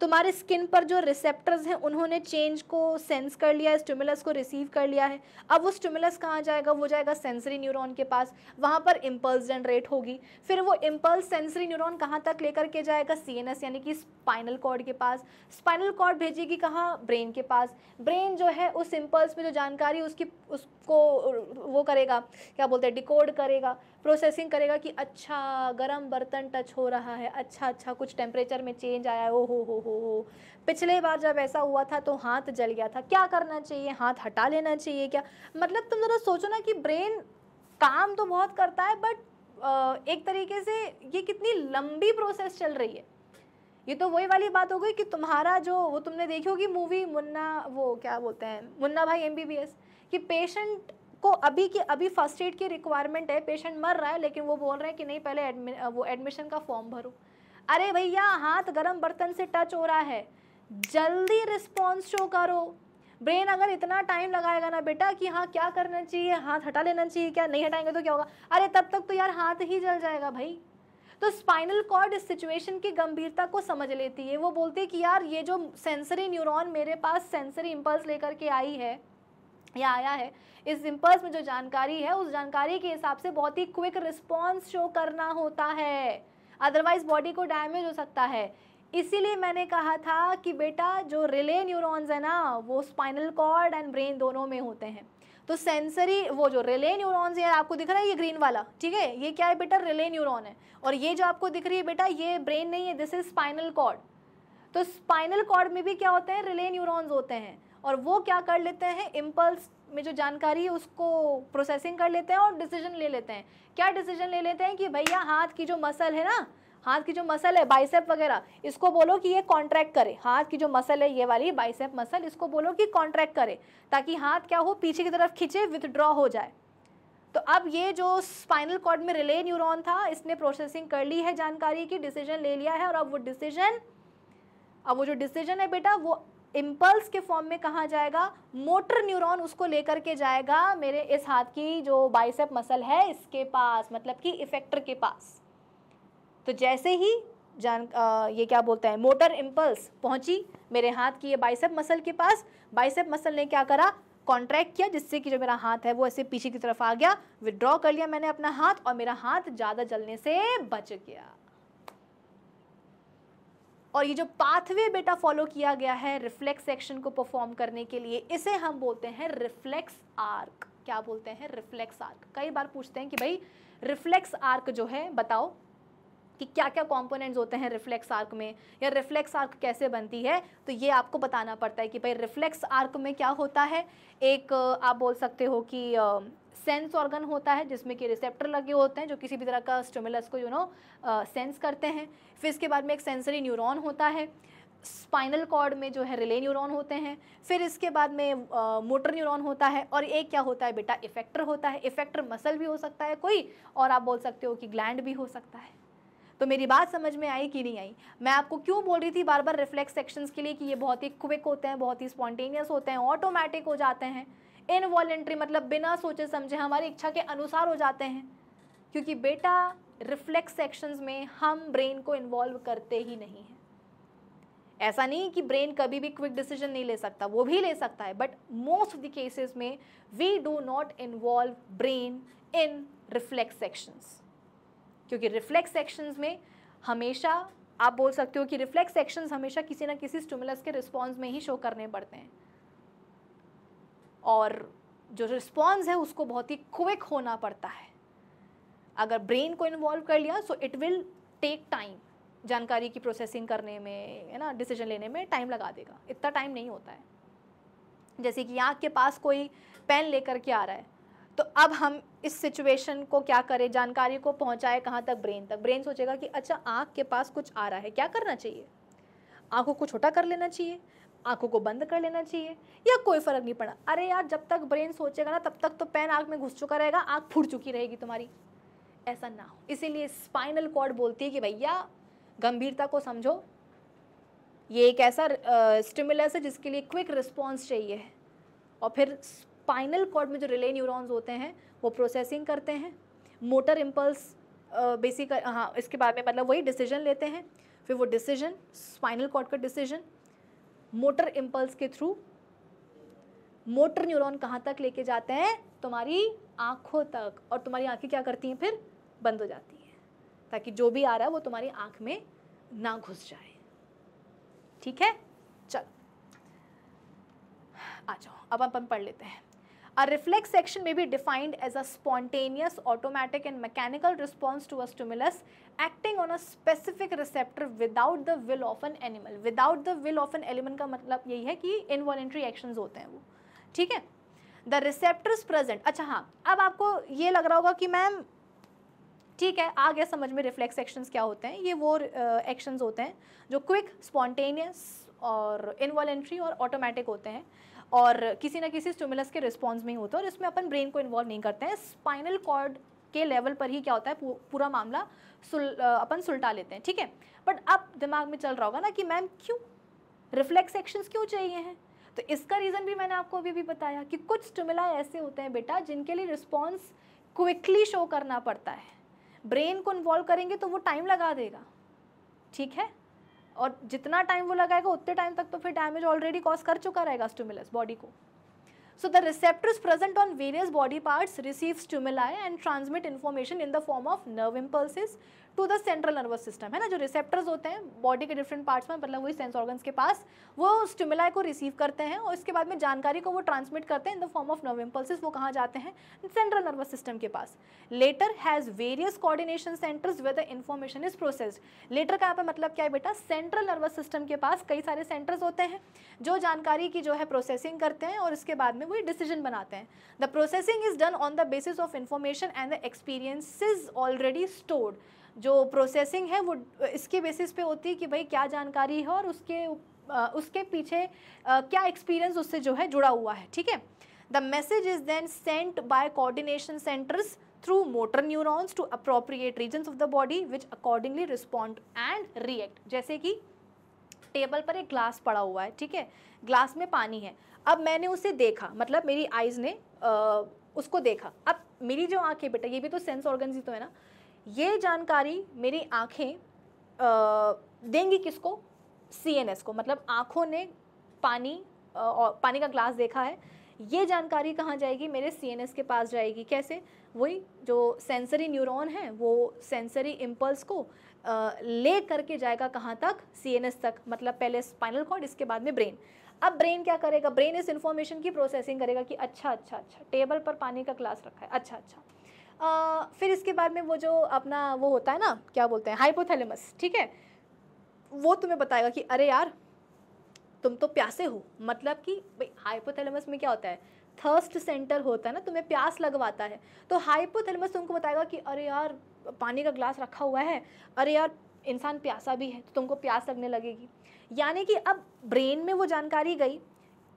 तुम्हारे स्किन पर जो रिसेप्टर्स हैं उन्होंने चेंज को सेंस कर लिया है स्टिमुलस को रिसीव कर लिया है अब वो स्टिमुलस कहाँ जाएगा वो जाएगा सेंसरी न्यूरॉन के पास वहाँ पर इम्पल्स जनरेट होगी फिर वो इम्पल्स सेंसरी न्यूरॉन कहाँ तक लेकर के जाएगा सी यानी कि स्पाइनल कॉर्ड के पास स्पाइनल कॉर्ड भेजेगी कहाँ ब्रेन के पास ब्रेन जो है उस इम्पल्स में जो जानकारी उसकी उसको वो करेगा क्या बोलते हैं डिकोड करेगा प्रोसेसिंग करेगा कि अच्छा गर्म बर्तन टच हो रहा है अच्छा अच्छा कुछ टेम्परेचर में चेंज आया है ओ हो हो हो हो पिछले बार जब ऐसा हुआ था तो हाथ जल गया था क्या करना चाहिए हाथ हटा लेना चाहिए क्या मतलब तुम ज़रा सोचो ना कि ब्रेन काम तो बहुत करता है बट एक तरीके से ये कितनी लंबी प्रोसेस चल रही है ये तो वही वाली बात हो गई कि तुम्हारा जो वो तुमने देखी होगी मूवी मुन्ना वो क्या बोलते हैं मुन्ना भाई एम कि पेशेंट को अभी की अभी फर्स्ट एड की रिक्वायरमेंट है पेशेंट मर रहा है लेकिन वो बोल रहे हैं कि नहीं पहले एडमि वो एडमिशन का फॉर्म भरो अरे भैया हाथ गर्म बर्तन से टच हो रहा है जल्दी रिस्पॉन्स शो करो ब्रेन अगर इतना टाइम लगाएगा ना बेटा कि हाँ क्या करना चाहिए हाथ हटा लेना चाहिए क्या नहीं हटाएंगे तो क्या होगा अरे तब तक तो यार हाथ ही जल जाएगा भाई तो स्पाइनल कॉर्ड इस सिचुएशन की गंभीरता को समझ लेती है वो बोलती है कि यार ये जो सेंसरी न्यूरॉन मेरे पास सेंसरी इम्पल्स लेकर के आई है या आया है इस सिंपल्स में जो जानकारी है उस जानकारी के हिसाब से बहुत ही क्विक रिस्पॉन्स शो करना होता है अदरवाइज बॉडी को डैमेज हो सकता है इसीलिए मैंने कहा था कि बेटा जो रिले न्यूरॉन्स है ना वो स्पाइनल कॉर्ड एंड ब्रेन दोनों में होते हैं तो सेंसरी वो जो रिले न्यूरॉन्स है आपको दिख रहा है ये ग्रीन वाला ठीक है ये क्या है बेटा रिले न्यूरॉन है और ये जो आपको दिख रही है बेटा ये ब्रेन नहीं है दिस इज स्पाइनल कॉर्ड तो स्पाइनल कॉर्ड में भी क्या होते हैं रिले न्यूरॉन्स होते हैं और वो क्या कर लेते हैं इम्पल्स में जो जानकारी है उसको प्रोसेसिंग कर लेते हैं और डिसीजन ले लेते हैं क्या डिसीजन ले लेते हैं कि भैया हाथ की जो मसल है ना हाथ की जो मसल है बाइसेप वगैरह इसको बोलो कि ये कॉन्ट्रैक्ट करे हाथ की जो मसल है ये वाली बाइसेप मसल इसको बोलो कि कॉन्ट्रैक्ट करे ताकि हाथ क्या हो पीछे की तरफ खींचे विथड्रॉ हो जाए तो अब ये जो स्पाइनल कॉर्ड में रिले न्यूरॉन था इसने प्रोसेसिंग कर ली है जानकारी की डिसीजन ले लिया है और अब वो डिसीजन अब वो जो डिसीजन है बेटा वो इम्पल्स के फॉर्म में कहाँ जाएगा मोटर न्यूरॉन उसको लेकर के जाएगा मेरे इस हाथ की जो बाइसेप मसल है इसके पास मतलब कि इफेक्टर के पास तो जैसे ही जान आ, ये क्या बोलते हैं मोटर इम्पल्स पहुंची मेरे हाथ की ये बाइसेप मसल के पास बाइसेप मसल ने क्या करा कॉन्ट्रैक्ट किया जिससे कि जो मेरा हाथ है वो ऐसे पीछे की तरफ आ गया विदड्रॉ कर लिया मैंने अपना हाथ और मेरा हाथ ज़्यादा जलने से बच गया और ये जो पाथवे बेटा फॉलो किया गया है रिफ्लेक्स एक्शन को परफॉर्म करने के लिए इसे हम बोलते हैं रिफ्लेक्स आर्क क्या बोलते हैं रिफ्लेक्स आर्क कई बार पूछते हैं कि भाई रिफ्लेक्स आर्क जो है बताओ कि क्या क्या कॉम्पोनेंट्स होते हैं रिफ्लेक्स आर्क में या रिफ्लेक्स आर्क कैसे बनती है तो ये आपको बताना पड़ता है कि भाई रिफ्लेक्स आर्क में क्या होता है एक आप बोल सकते हो कि सेंस ऑर्गन होता है जिसमें कि रिसेप्टर लगे होते हैं जो किसी भी तरह का स्टमुलस को यू नो सेंस करते हैं फिर इसके बाद में एक सेंसरी न्यूरॉन होता है स्पाइनल कॉर्ड में जो है रिले न्यूरॉन होते हैं फिर इसके बाद में मोटर न्यूरॉन होता है और एक क्या होता है बेटा इफेक्टर होता है इफेक्टर मसल भी हो सकता है कोई और आप बोल सकते हो कि ग्लैंड भी हो सकता है तो मेरी बात समझ में आई कि नहीं आई मैं आपको क्यों बोल रही थी बार बार रिफ्लेक्स सेक्शंस के लिए कि ये बहुत ही क्विक होते हैं बहुत ही स्पॉन्टेनियस होते हैं ऑटोमेटिक हो जाते हैं इनवॉलेंट्री मतलब बिना सोचे समझे हमारी इच्छा के अनुसार हो जाते हैं क्योंकि बेटा रिफ्लेक्स सेक्शंस में हम ब्रेन को इन्वॉल्व करते ही नहीं हैं ऐसा नहीं कि ब्रेन कभी भी क्विक डिसीजन नहीं ले सकता वो भी ले सकता है but most of the cases में we do not involve brain in reflex sections क्योंकि रिफ्लेक्स एक्शंस में हमेशा आप बोल सकते हो कि रिफ्लेक्स एक्शंस हमेशा किसी ना किसी स्टिमुलस के रिस्पॉन्स में ही शो करने पड़ते हैं और जो रिस्पॉन्स है उसको बहुत ही क्विक होना पड़ता है अगर ब्रेन को इन्वॉल्व कर लिया so it will take time जानकारी की प्रोसेसिंग करने में है ना डिसीजन लेने में टाइम लगा देगा इतना टाइम नहीं होता है जैसे कि आँख के पास कोई पेन लेकर के आ रहा है तो अब हम इस सिचुएशन को क्या करें जानकारी को पहुंचाए कहाँ तक ब्रेन तक ब्रेन सोचेगा कि अच्छा आँख के पास कुछ आ रहा है क्या करना चाहिए आँखों को छोटा कर लेना चाहिए आंखों को बंद कर लेना चाहिए या कोई फर्क नहीं पड़ा अरे यार जब तक ब्रेन सोचेगा ना तब तक तो पेन आँख में घुस चुका रहेगा आँख फूट चुकी रहेगी तुम्हारी ऐसा ना हो इसीलिए स्पाइनल कॉर्ड बोलती है कि भैया गंभीरता को समझो ये एक ऐसा स्टिमुलस है जिसके लिए क्विक रिस्पॉन्स चाहिए और फिर स्पाइनल कॉर्ड में जो रिले न्यूरॉन्स होते हैं वो प्रोसेसिंग करते हैं मोटर इम्पल्स बेसिक हाँ इसके बाद में मतलब वही डिसीजन लेते हैं फिर वो डिसीजन स्पाइनल कॉर्ड का डिसीजन मोटर इम्पल्स के थ्रू मोटर न्यूरॉन कहाँ तक लेके जाते हैं तुम्हारी आँखों तक और तुम्हारी आँखें क्या करती हैं फिर बंद हो जाती हैं ताकि जो भी आ रहा है वो तुम्हारी आँख में ना घुस जाए ठीक है चल आ जाओ अब अपन पढ़ लेते हैं A reflex action may be defined as a spontaneous, automatic and mechanical response to a stimulus acting on a specific receptor without the will of an animal. Without the will of an animal का मतलब यही है कि involuntary actions होते हैं वो ठीक है द रिसेप्टर्स प्रेजेंट अच्छा हाँ अब आपको ये लग रहा होगा कि मैम ठीक है आ गया समझ में रिफ्लेक्स एक्शंस क्या होते हैं ये वो एक्शंस uh, होते हैं जो क्विक स्पॉन्टेनियस और इनवॉलेंट्री और ऑटोमेटिक होते हैं और किसी ना किसी स्टूमुलस के रिस्पॉन्स में ही होता है और इसमें अपन ब्रेन को इन्वॉल्व नहीं करते हैं स्पाइनल कॉर्ड के लेवल पर ही क्या होता है पूरा मामला सुल, अपन सुलटा लेते हैं ठीक है बट अब दिमाग में चल रहा होगा ना कि मैम क्यों रिफ्लेक्स एक्शंस क्यों चाहिए हैं तो इसका रीज़न भी मैंने आपको अभी भी बताया कि कुछ स्टूमिला ऐसे होते हैं बेटा जिनके लिए रिस्पॉन्स क्विकली शो करना पड़ता है ब्रेन को इन्वॉल्व करेंगे तो वो टाइम लगा देगा ठीक है और जितना टाइम वो लगाएगा उतने टाइम तक तो फिर डैमेज ऑलरेडी कॉज कर चुका रहेगा स्टूमिलस बॉडी को so the receptors present on various body parts receive stimuli and transmit information in the form of nerve impulses to the central nervous system है ना जो रिसेप्टर्स होते हैं बॉडी के डिफरेंट पार्ट्स में मतलब वही सेंस ऑर्गन्स के पास वो स्टिमुलाई को रिसीव करते हैं और इसके बाद में जानकारी को वो ट्रांसमिट करते हैं in the form of nerve impulses वो कहाँ जाते हैं सेंट्रल नर्वस सिस्टम के पास latter has various coordination centres where the information is processed latter का यहाँ पर मतलब क्या है बेटा सेंट्रल नर्वस सिस्टम के पास कई सारे सेंटर्स होते हैं जो जानकारी की जो है प्रोसेसिंग करते हैं और इसके बाद में वही डिसीजन बनाते हैं the processing is done on the basis of information and the experience is already stored जो प्रोसेसिंग है वो इसके बेसिस पे होती है कि भाई क्या जानकारी है और उसके उसके पीछे क्या एक्सपीरियंस उससे जो है जुड़ा हुआ है ठीक है the message is then sent by coordination centres through motor neurons to appropriate regions of the body which accordingly respond and react जैसे कि टेबल पर एक ग्लास पड़ा हुआ है ठीक है ग्लास में पानी है अब मैंने उसे देखा मतलब मेरी आइज़ ने आ, उसको देखा अब मेरी जो आँखें बेटा ये भी तो सेंस ऑर्गन ही तो है ना ये जानकारी मेरी आँखें देंगी किसको एस को मतलब आँखों ने पानी और पानी का ग्लास देखा है ये जानकारी कहाँ जाएगी मेरे एस के पास जाएगी कैसे वही जो सेंसरी न्यूरॉन है वो सेंसरी इम्पल्स को ले करके जाएगा कहाँ तक एस तक मतलब पहले स्पाइनल कॉर्ड इसके बाद में ब्रेन अब ब्रेन क्या करेगा ब्रेन इस इन्फॉर्मेशन की प्रोसेसिंग करेगा कि अच्छा अच्छा अच्छा टेबल पर पानी का ग्लास रखा है अच्छा अच्छा फिर इसके बाद में वो जो अपना वो होता है ना क्या बोलते हैं हाइपोथैलेमस ठीक है वो तुम्हें बताएगा कि अरे यार तुम तो प्यासे हो मतलब कि भाई हाइपोथैलेमस में क्या होता है थर्स्ट सेंटर होता है ना तुम्हें प्यास लगवाता है तो हाइपोथैलेमस तुमको बताएगा कि अरे यार पानी का ग्लास रखा हुआ है अरे यार इंसान प्यासा भी है तो तुमको प्यास लगने लगेगी यानी कि अब ब्रेन में वो जानकारी गई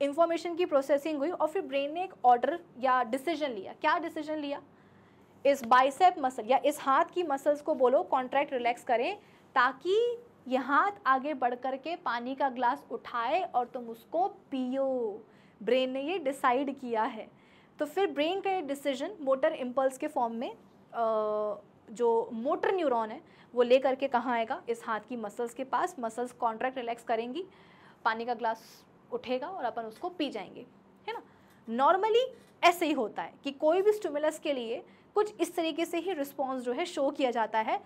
इन्फॉर्मेशन की प्रोसेसिंग हुई और फिर ब्रेन ने एक ऑर्डर या डिसीजन लिया क्या डिसीजन लिया इस बाइसेप मसल या इस हाथ की मसल्स को बोलो कॉन्ट्रैक्ट रिलैक्स करें ताकि ये हाथ आगे बढ़ कर के पानी का ग्लास उठाए और तुम उसको पियो ब्रेन ने ये डिसाइड किया है तो फिर ब्रेन का ये डिसीजन मोटर इम्पल्स के फॉर्म में जो मोटर न्यूरॉन है वो ले करके कहाँ आएगा इस हाथ की मसल्स के पास मसल्स कॉन्ट्रैक्ट रिलैक्स करेंगी पानी का ग्लास उठेगा और अपन उसको पी जाएंगे है ना नॉर्मली ऐसे ही होता है कि कोई भी स्टिमुलस के लिए कुछ इस तरीके से ही रिस्पॉन्स जो है शो किया जाता है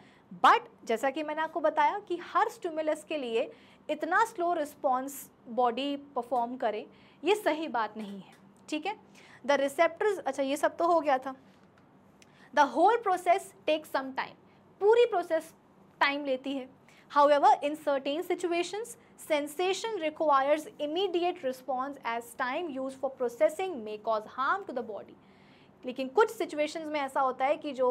बट जैसा कि मैंने आपको बताया कि हर स्टूमुलस के लिए इतना स्लो रिस्पॉन्स बॉडी परफॉर्म करे ये सही बात नहीं है ठीक है द रिसेप्टर्स अच्छा ये सब तो हो गया था the whole process take some time पूरी प्रोसेस टाइम लेती है however in certain situation sensation requires immediate response as time use for processing may cause harm to the body लेकिन कुछ सिचुएशंस में ऐसा होता है कि जो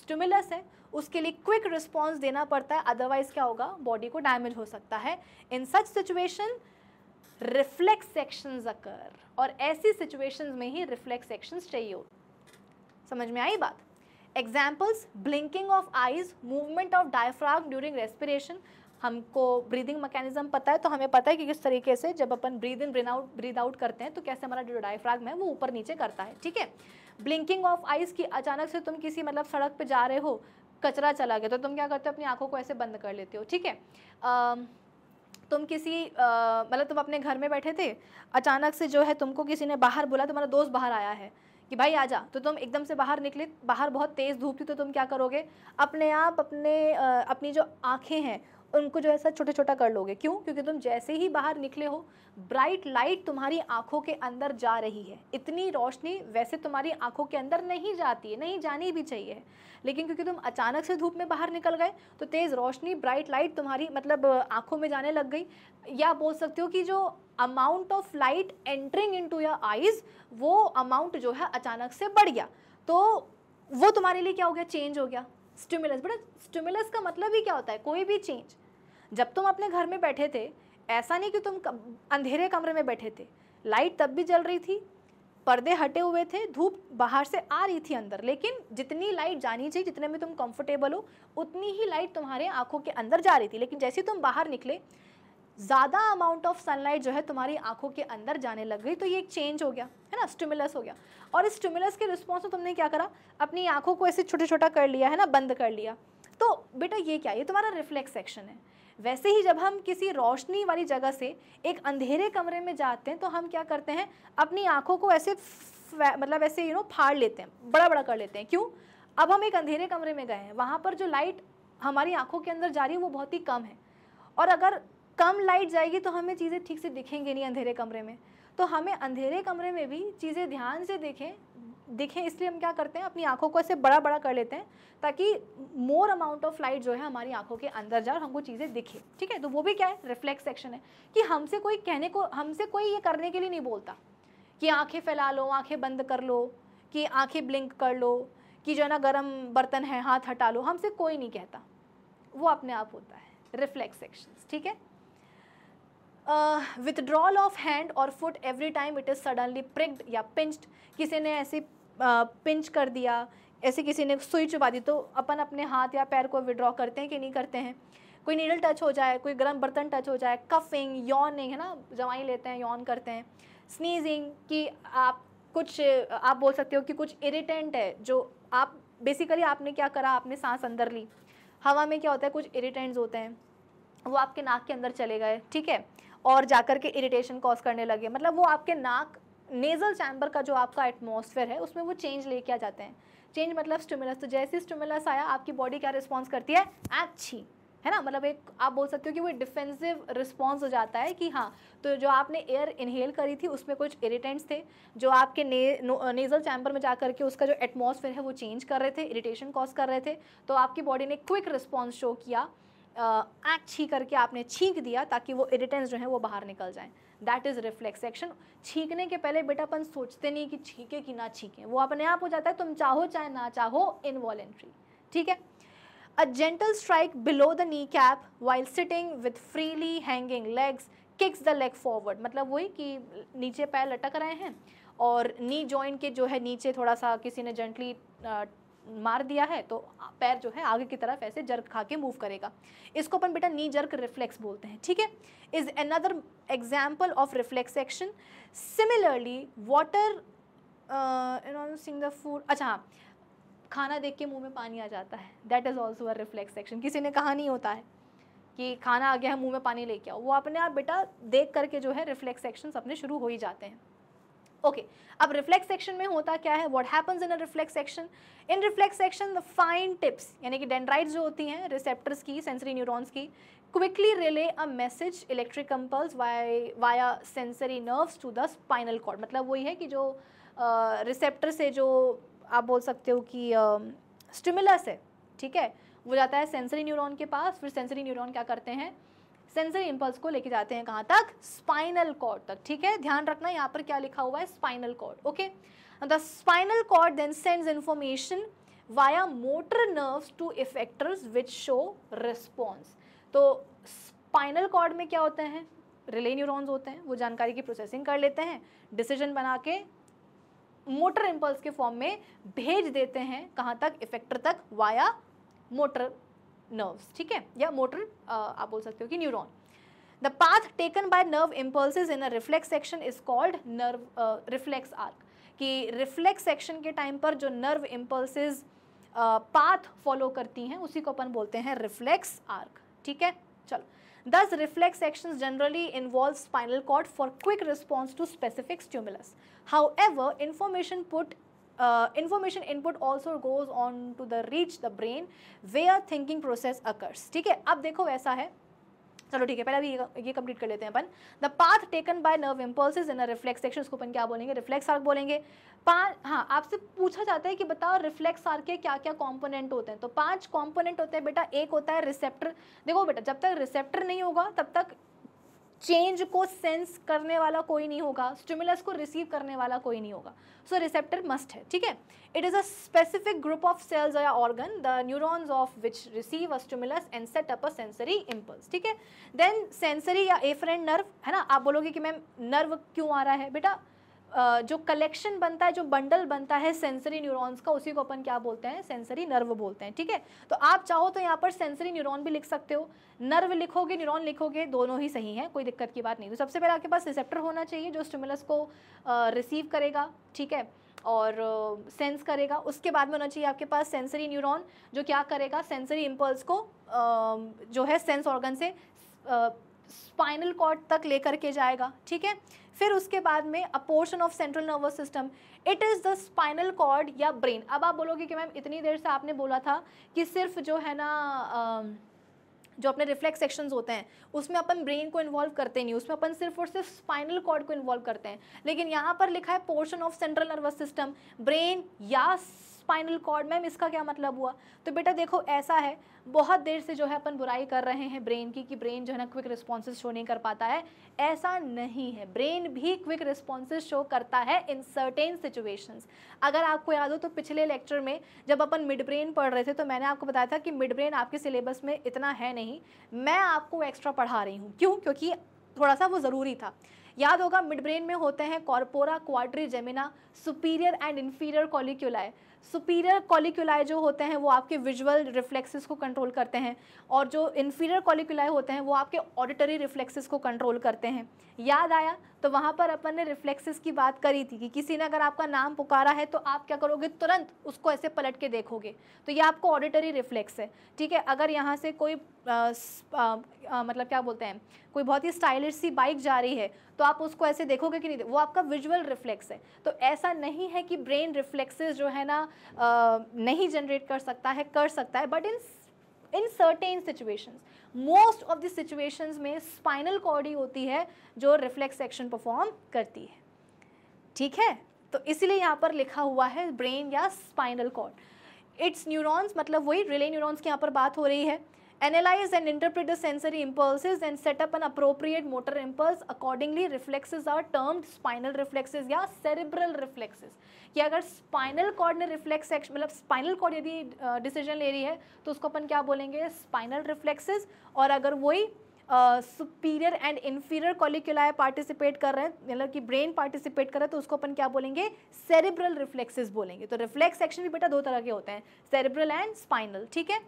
स्टिमुलस है उसके लिए क्विक रिस्पॉन्स देना पड़ता है अदरवाइज क्या होगा बॉडी को डैमेज हो सकता है in such situation reflex action occur और ऐसी सिचुएशंस में ही रिफ्लेक्स एक्शन चाहिए हो समझ में आई बात examples blinking of eyes movement of diaphragm during respiration हमको ब्रीदिंग मैकेनिज्म पता है तो हमें पता है कि किस तरीके से जब अपन breathe in breathe out breathe out करते हैं तो कैसे हमारा जो डायफ्राग्म है वो ऊपर नीचे करता है ठीक है ब्लिंकिंग ऑफ आइज़ की अचानक से तुम किसी मतलब सड़क पर जा रहे हो कचरा चला गया तो तुम क्या करते हो अपनी आंखों को ऐसे बंद कर लेते हो ठीक है तुम किसी मतलब तुम अपने घर में बैठे थे अचानक से जो है तुमको किसी ने बाहर बोला तो तुम्हारा दोस्त बाहर आया है कि भाई आजा तो तुम एकदम से बाहर निकले बाहर बहुत तेज़ धूप थी तो तुम क्या करोगे अपने आप अपने आ, अपनी जो आँखें हैं उनको जो है सर छोटा छोटा कर लोगे क्यों क्योंकि तुम जैसे ही बाहर निकले हो ब्राइट लाइट तुम्हारी आंखों के अंदर जा रही है इतनी रोशनी वैसे तुम्हारी आंखों के अंदर नहीं जाती है नहीं जानी भी चाहिए लेकिन क्योंकि तुम अचानक से धूप में बाहर निकल गए तो तेज़ रोशनी ब्राइट लाइट तुम्हारी मतलब आंखों में जाने लग गई या बोल सकते हो कि जो amount of light entering into your eyes वो अमाउंट जो है अचानक से बढ़ गया तो वो तुम्हारे लिए क्या हो गया चेंज हो गया स्टिमुलस बट स्टिमुलस का मतलब ही क्या होता है कोई भी चेंज जब तुम अपने घर में बैठे थे ऐसा नहीं कि तुम अंधेरे कमरे में बैठे थे लाइट तब भी जल रही थी पर्दे हटे हुए थे धूप बाहर से आ रही थी अंदर लेकिन जितनी लाइट जानी चाहिए जितने में तुम कंफर्टेबल हो उतनी ही लाइट तुम्हारे आंखों के अंदर जा रही थी लेकिन जैसे तुम बाहर निकले ज़्यादा अमाउंट ऑफ सनलाइट जो है तुम्हारी आंखों के अंदर जाने लग गई तो ये एक चेंज हो गया है ना स्टिमुलस हो गया और इस स्टिमुलस के रिस्पॉन्स में तुमने क्या करा अपनी आंखों को ऐसे छोटा छोटा कर लिया है ना बंद कर लिया तो बेटा ये क्या ये तुम्हारा रिफ्लेक्स सेक्शन है वैसे ही जब हम किसी रोशनी वाली जगह से एक अंधेरे कमरे में जाते हैं तो हम क्या करते हैं अपनी आँखों को ऐसे मतलब ऐसे यू नो फाड़ लेते हैं बड़ा बड़ा कर लेते हैं क्यों अब हम एक अंधेरे कमरे में गए हैं वहाँ पर जो लाइट हमारी आँखों के अंदर जा रही है वो बहुत ही कम है और अगर कम लाइट जाएगी तो हमें चीज़ें ठीक से दिखेंगे नहीं अंधेरे कमरे में तो हमें अंधेरे कमरे में भी चीज़ें ध्यान से देखें दिखें इसलिए हम क्या करते हैं अपनी आंखों को ऐसे बड़ा बड़ा कर लेते हैं ताकि मोर अमाउंट ऑफ लाइट जो है हमारी आंखों के अंदर जाए और हमको चीज़ें दिखे ठीक है तो वो भी क्या है रिफ्लेक्स सेक्शन है कि हमसे कोई कहने को हमसे कोई ये करने के लिए नहीं बोलता कि आंखें फैला लो आंखें बंद कर लो कि आंखें ब्लिंक कर लो कि जो है ना गर्म बर्तन है हाथ हटा लो हमसे कोई नहीं कहता वो अपने आप होता है रिफ्लेक्स एक्शन ठीक है विथड्रॉल ऑफ हैंड और foot every time it is suddenly pricked या पिंच्ड किसी ने ऐसी पिंच कर दिया ऐसे किसी ने सुई चुबा दी तो अपन अपने हाथ या पैर को विड्रॉ करते हैं कि नहीं करते हैं कोई नीडल टच हो जाए कोई गर्म बर्तन टच हो जाए कफिंग यॉनिंग है ना जवाई लेते हैं यॉन करते हैं स्नीजिंग कि आप कुछ आप बोल सकते हो कि कुछ इरिटेंट है जो आप बेसिकली आपने क्या करा आपने सांस अंदर ली हवा में क्या होता है कुछ इरिटेंट्स होते हैं वो आपके नाक के अंदर चले गए ठीक है और जाकर के इरिटेशन कॉज करने लगे मतलब वो आपके नाक नेज़ल चैम्बर का जो आपका एटमोसफेयर है उसमें वो चेंज लेके आ जाते हैं चेंज मतलब स्टिमुलस तो जैसे स्टिमुलस आया आपकी बॉडी क्या रिस्पॉन्स करती है अच्छी है ना मतलब एक आप बोल सकते हो कि वो डिफेंसिव रिस्पॉन्स हो जाता है कि हाँ तो जो आपने एयर इनहेल करी थी उसमें कुछ इरिटेंट्स थे जो आपके ने, नेजल चैम्बर में जा करके उसका जो एटमोसफेयर है वो चेंज कर रहे थे इरिटेशन कॉज कर रहे थे तो आपकी बॉडी ने क्विक रिस्पॉन्स शो किया आँख छी करके आपने छींक दिया ताकि वो इरिटेंट्स जो हैं वो बाहर निकल जाएँ दैट इज़ रिफ्लेक्स एक्शन छींकने के पहले बेटा अपन सोचते नहीं कि छींके कि ना छींके वो अपने आप हो जाता है तुम चाहो चाहे ना चाहो इनवॉलेंट्री ठीक है a gentle strike below the knee cap while sitting with freely hanging legs kicks the leg forward मतलब वही कि नीचे पैर लटक रहे हैं और नी जॉइंट के जो है नीचे थोड़ा सा किसी ने जेंटली मार दिया है तो पैर जो है आगे की तरफ ऐसे जर्क खा के मूव करेगा इसको अपन बेटा नी जर्क रिफ्लेक्स बोलते हैं ठीक है is another example of reflex action similarly watering the food अच्छा हाँ खाना देख के मुंह में पानी आ जाता है that is also a reflex action किसी ने कहा नहीं होता है कि खाना आ गया है मुंह में पानी लेके आओ वो अपने आप बेटा देख करके जो है रिफ्लेक्स एक्शन अपने शुरू हो ही जाते हैं ओके अब रिफ्लेक्स सेक्शन में होता क्या है what happens in a reflex section in reflex section the fine tips यानी कि डेंड्राइट जो होती हैं रिसेप्टर्स की सेंसरी न्यूरॉन्स की quickly relay a message electric impulse via via sensory nerves to the spinal मतलब वही है कि जो रिसेप्टर uh, से जो आप बोल सकते हो कि स्टिमुलस uh, है ठीक है वो जाता है सेंसरी न्यूरॉन के पास फिर सेंसरी न्यूरॉन क्या करते हैं सेंसरी इंपल्स को लेके जाते हैं कहाँ तक स्पाइनल कॉर्ड तक ठीक है ध्यान रखना यहाँ पर क्या लिखा हुआ है spinal cord okay the spinal cord then sends information via motor nerves to effectors which show response तो स्पाइनल कॉर्ड में क्या होते हैं रिले न्यूरॉन्स होते हैं वो जानकारी की प्रोसेसिंग कर लेते हैं डिसीजन बना के मोटर इम्पल्स के फॉर्म में भेज देते हैं कहाँ तक इफेक्टर तक वाया मोटर नर्व्स ठीक है या मोटर आप बोल सकते हो कि neuron the path taken by nerve impulses in a reflex section is called nerve reflex arc कि रिफ्लेक्स सेक्शन के टाइम पर जो नर्व इम्पल्सिस पाथ फॉलो करती हैं उसी को अपन बोलते हैं रिफ्लेक्स आर्क ठीक है चलो thus reflex section generally involve spinal cord for quick response to specific stimulus however information put uh, information input also goes on to the reach the brain where thinking process occurs ठीक है अब देखो ऐसा है चलो ठीक है पहले अभी ये, कंप्लीट कर लेते हैं अपन the path taken by nerve impulse in reflex section उसको अपन क्या बोलेंगे रिफ्लेक्स आर्क बोलेंगे पाँच हाँ आपसे पूछा जाता है कि बताओ रिफ्लेक्स आर्क के क्या क्या कंपोनेंट होते हैं तो पांच कंपोनेंट होते हैं बेटा एक होता है रिसेप्टर देखो बेटा जब तक रिसेप्टर नहीं होगा तब तक चेंज को सेंस करने वाला कोई नहीं होगा स्टिमुलस को रिसीव करने वाला कोई नहीं होगा सो रिसेप्टर मस्ट है ठीक है it is a specific group of cells या organ the neurons of which receive a stimulus and set up a sensory impulse ठीक है देन सेंसरी या एफरेंट नर्व है ना आप बोलोगे कि मैम नर्व क्यों आ रहा है बेटा जो कलेक्शन बनता है जो बंडल बनता है सेंसरी न्यूरॉन्स का उसी को अपन क्या बोलते हैं सेंसरी नर्व बोलते हैं ठीक है तो आप चाहो तो यहाँ पर सेंसरी न्यूरॉन भी लिख सकते हो नर्व लिखोगे न्यूरॉन लिखोगे दोनों ही सही हैं कोई दिक्कत की बात नहीं तो सबसे पहले आपके पास रिसेप्टर होना चाहिए जो स्टिमुलस को रिसीव करेगा ठीक है और सेंस uh, करेगा उसके बाद में होना चाहिए आपके पास सेंसरी न्यूरॉन जो क्या करेगा सेंसरी इम्पल्स को uh, जो है सेंस ऑर्गन से स्पाइनल uh, कॉर्ड तक लेकर के जाएगा ठीक है फिर उसके बाद में a portion of central nervous system it is the spinal cord या ब्रेन अब आप बोलोगे कि मैम इतनी देर से आपने बोला था कि सिर्फ जो है ना जो अपने रिफ्लेक्स सेक्शंस होते हैं उसमें अपन ब्रेन को इन्वॉल्व करते नहीं उसमें अपन सिर्फ और सिर्फ स्पाइनल कॉर्ड को इन्वॉल्व करते हैं लेकिन यहाँ पर लिखा है portion of central nervous system brain या स्पाइनल कॉर्ड मैम इसका क्या मतलब हुआ तो बेटा देखो ऐसा है बहुत देर से जो है अपन बुराई कर रहे हैं ब्रेन की कि ब्रेन जो है ना क्विक रिस्पॉन्सेज शो नहीं कर पाता है ऐसा नहीं है ब्रेन भी क्विक रिस्पॉन्सेज शो करता है इन सर्टेन सिचुएशंस अगर आपको याद हो तो पिछले लेक्चर में जब अपन मिड ब्रेन पढ़ रहे थे तो मैंने आपको बताया था कि मिड ब्रेन आपके सिलेबस में इतना है नहीं मैं आपको एक्स्ट्रा पढ़ा रही हूँ क्यों क्योंकि थोड़ा सा वो ज़रूरी था याद होगा मिड ब्रेन में होते हैं corpora quadrigemina superior and inferior colliculi superior colliculi जो होते हैं वो आपके विजुअल रिफ्लेक्सेस को कंट्रोल करते हैं और जो इन्फीरियर कॉलिकुलाय होते हैं वो आपके ऑडिटरी रिफ्लेक्सेस को कंट्रोल करते हैं याद आया तो वहाँ पर अपन ने रिफ्लेक्सेस की बात करी थी कि किसी ने अगर आपका नाम पुकारा है तो आप क्या करोगे तुरंत उसको ऐसे पलट के देखोगे तो ये आपको ऑडिटरी रिफ्लेक्स है ठीक है अगर यहाँ से कोई आ, आ, आ, मतलब क्या बोलते हैं कोई बहुत ही स्टाइलिश सी बाइक जा रही है तो आप उसको ऐसे देखोगे कि नहीं वो आपका विजुअल रिफ्लेक्स है तो ऐसा नहीं है कि ब्रेन रिफ्लेक्सेस जो है ना आ, नहीं जनरेट कर सकता है कर सकता है but in in certain situations most of the situations में स्पाइनल कॉडी ही होती है जो रिफ्लेक्स एक्शन परफॉर्म करती है ठीक है तो इसीलिए यहाँ पर लिखा हुआ है ब्रेन या स्पाइनल कॉड इट्स न्यूरॉन्स मतलब वही रिले न्यूरॉन्स की यहाँ पर बात हो रही है analyze and interpret the sensory impulses and set up an appropriate motor impulse accordingly reflexes are termed spinal reflexes या cerebral reflexes कि अगर spinal cord ने reflex action मतलब spinal cord यदि decision ले रही है तो उसको अपन क्या बोलेंगे spinal reflexes और अगर वही superior and inferior colliculi participate कर रहे हैं मतलब कि ब्रेन पार्टिसिपेट कर रहा है तो उसको अपन क्या बोलेंगे सेरेब्रल रिफ्लेक्सेस बोलेंगे तो रिफ्लेक्स एक्शन भी बेटा दो तरह के होते हैं सेरेब्रल एंड स्पाइनल ठीक है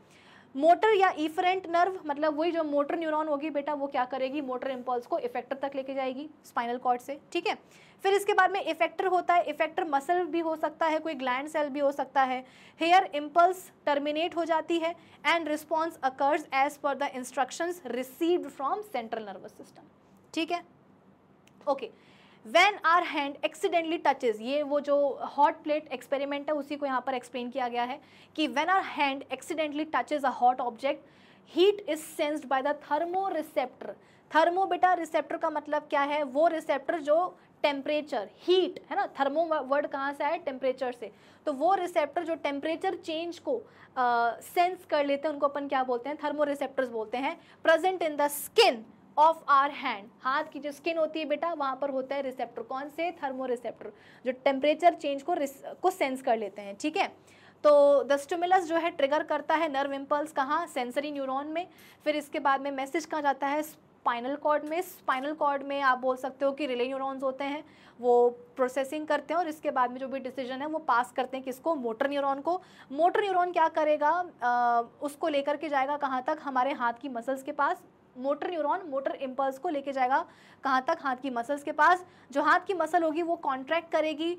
मोटर या इफरेंट नर्व मतलब वही जो मोटर न्यूरॉन होगी बेटा वो क्या करेगी मोटर इम्पल्स को इफेक्टर तक लेके जाएगी स्पाइनल कॉर्ड से ठीक है फिर इसके बाद में इफेक्टर होता है इफेक्टर मसल भी हो सकता है कोई ग्लैंड सेल भी हो सकता है हेयर इम्पल्स टर्मिनेट हो जाती है and response occurs as per the instruction received from central nervous system ठीक है okay okay. When our hand accidentally touches ये वो जो हॉट प्लेट एक्सपेरिमेंट है उसी को यहाँ पर एक्सप्लेन किया गया है कि when our hand accidentally touches a hot object heat is sensed by the thermo receptor thermo बेटा रिसेप्टर का मतलब क्या है वो रिसेप्टर जो टेम्परेचर हीट है ना थर्मो वर्ड कहाँ से आया टेम्परेचर से तो वो रिसेप्टर जो टेम्परेचर चेंज को सेंस uh, कर लेते हैं उनको अपन क्या बोलते हैं थर्मो रिसेप्टर्स बोलते हैं present in the skin of our hand हाथ की जो स्किन होती है बेटा वहाँ पर होता है रिसेप्टर कौन से थर्मो रिसेप्टर जो टेम्परेचर चेंज को को सेंस कर लेते हैं ठीक है तो द जो है ट्रिगर करता है नर्व इम्पल्स कहाँ सेंसरी न्यूरॉन में फिर इसके बाद में मैसेज कहाँ जाता है स्पाइनल कॉर्ड में स्पाइनल कॉर्ड में आप बोल सकते हो कि रिले न्यूरॉन्स होते हैं वो प्रोसेसिंग करते हैं और इसके बाद में जो भी डिसीजन है वो पास करते हैं किसको मोटर न्यूरॉन को मोटर न्यूरॉन क्या करेगा आ, उसको लेकर के जाएगा कहाँ तक हमारे हाथ की मसल्स के पास मोटर न्यूरॉन मोटर इम्पल्स को लेके जाएगा कहाँ तक हाथ की मसल्स के पास जो हाथ की मसल होगी वो कॉन्ट्रैक्ट करेगी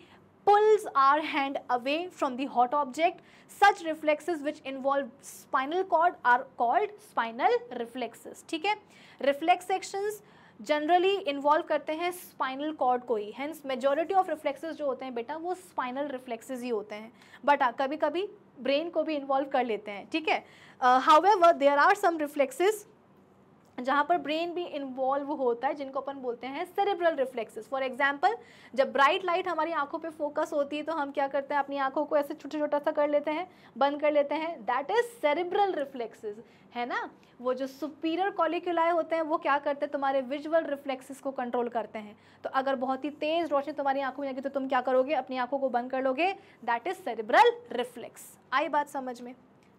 pulls our hand away from the hot object such reflexes which involve spinal cord are called spinal reflexes ठीक है रिफ्लेक्स actions जनरली इन्वॉल्व करते हैं स्पाइनल कॉर्ड को ही हैंस मेजोरिटी ऑफ रिफ्लेक्सेस जो होते हैं बेटा वो स्पाइनल रिफ्लेक्सेस ही होते हैं बट कभी कभी ब्रेन को भी इन्वॉल्व कर लेते हैं ठीक है however there are some reflexes जहाँ पर ब्रेन भी इन्वॉल्व होता है जिनको अपन बोलते हैं सेरेब्रल रिफ्लेक्सेस फॉर एग्जाम्पल जब ब्राइट लाइट हमारी आंखों पे फोकस होती है तो हम क्या करते हैं अपनी आंखों को ऐसे छोटा छोटा सा कर लेते हैं बंद कर लेते हैं दैट इज सेरेब्रल रिफ्लेक्सेस है ना वो जो सुपीरियर कॉलिकुलाई होते हैं वो क्या करते हैं तुम्हारे विजुअल रिफ्लेक्सेस को कंट्रोल करते हैं तो अगर बहुत ही तेज़ रोशनी तुम्हारी आंखों में आएगी तो तुम क्या करोगे अपनी आंखों को बंद कर लोगे दैट इज सेरेब्रल रिफ्लेक्स आई बात समझ में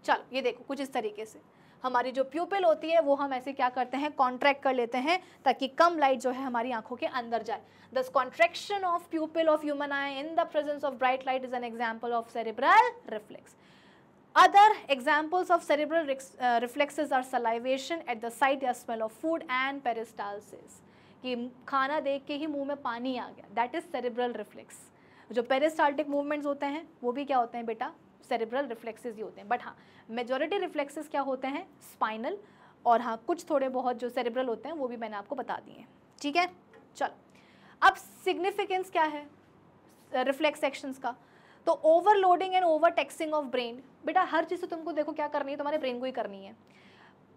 चलो ये देखो कुछ इस तरीके से हमारी जो प्यूपिल होती है वो हम ऐसे क्या करते हैं कॉन्ट्रैक्ट कर लेते हैं ताकि कम लाइट जो है हमारी आंखों के अंदर जाए thus contraction of pupil of human eye in the presence of bright light is an example of cerebral reflex other examples of cerebral reflexes are salivation at the sight या smell of food and peristalsis. कि खाना देख के ही मुंह में पानी आ गया दैट इज़ सेरेब्रल रिफ्लेक्स जो पेरिस्टाल्टिक मूवमेंट्स होते हैं वो भी क्या होते हैं बेटा सेरेब्रल रिफ्लेक्सेस ही होते हैं बट हाँ मेजोरिटी रिफ्लेक्सेस क्या होते हैं स्पाइनल और हाँ कुछ थोड़े बहुत जो सेरेब्रल होते हैं वो भी मैंने आपको बता दिए हैं ठीक है चलो अब सिग्निफिकेंस क्या है रिफ्लेक्स एक्शंस का तो overloading and overtaxing of brain बेटा हर चीज़ तो तुमको देखो क्या करनी है तुम्हारे ब्रेन को ही करनी है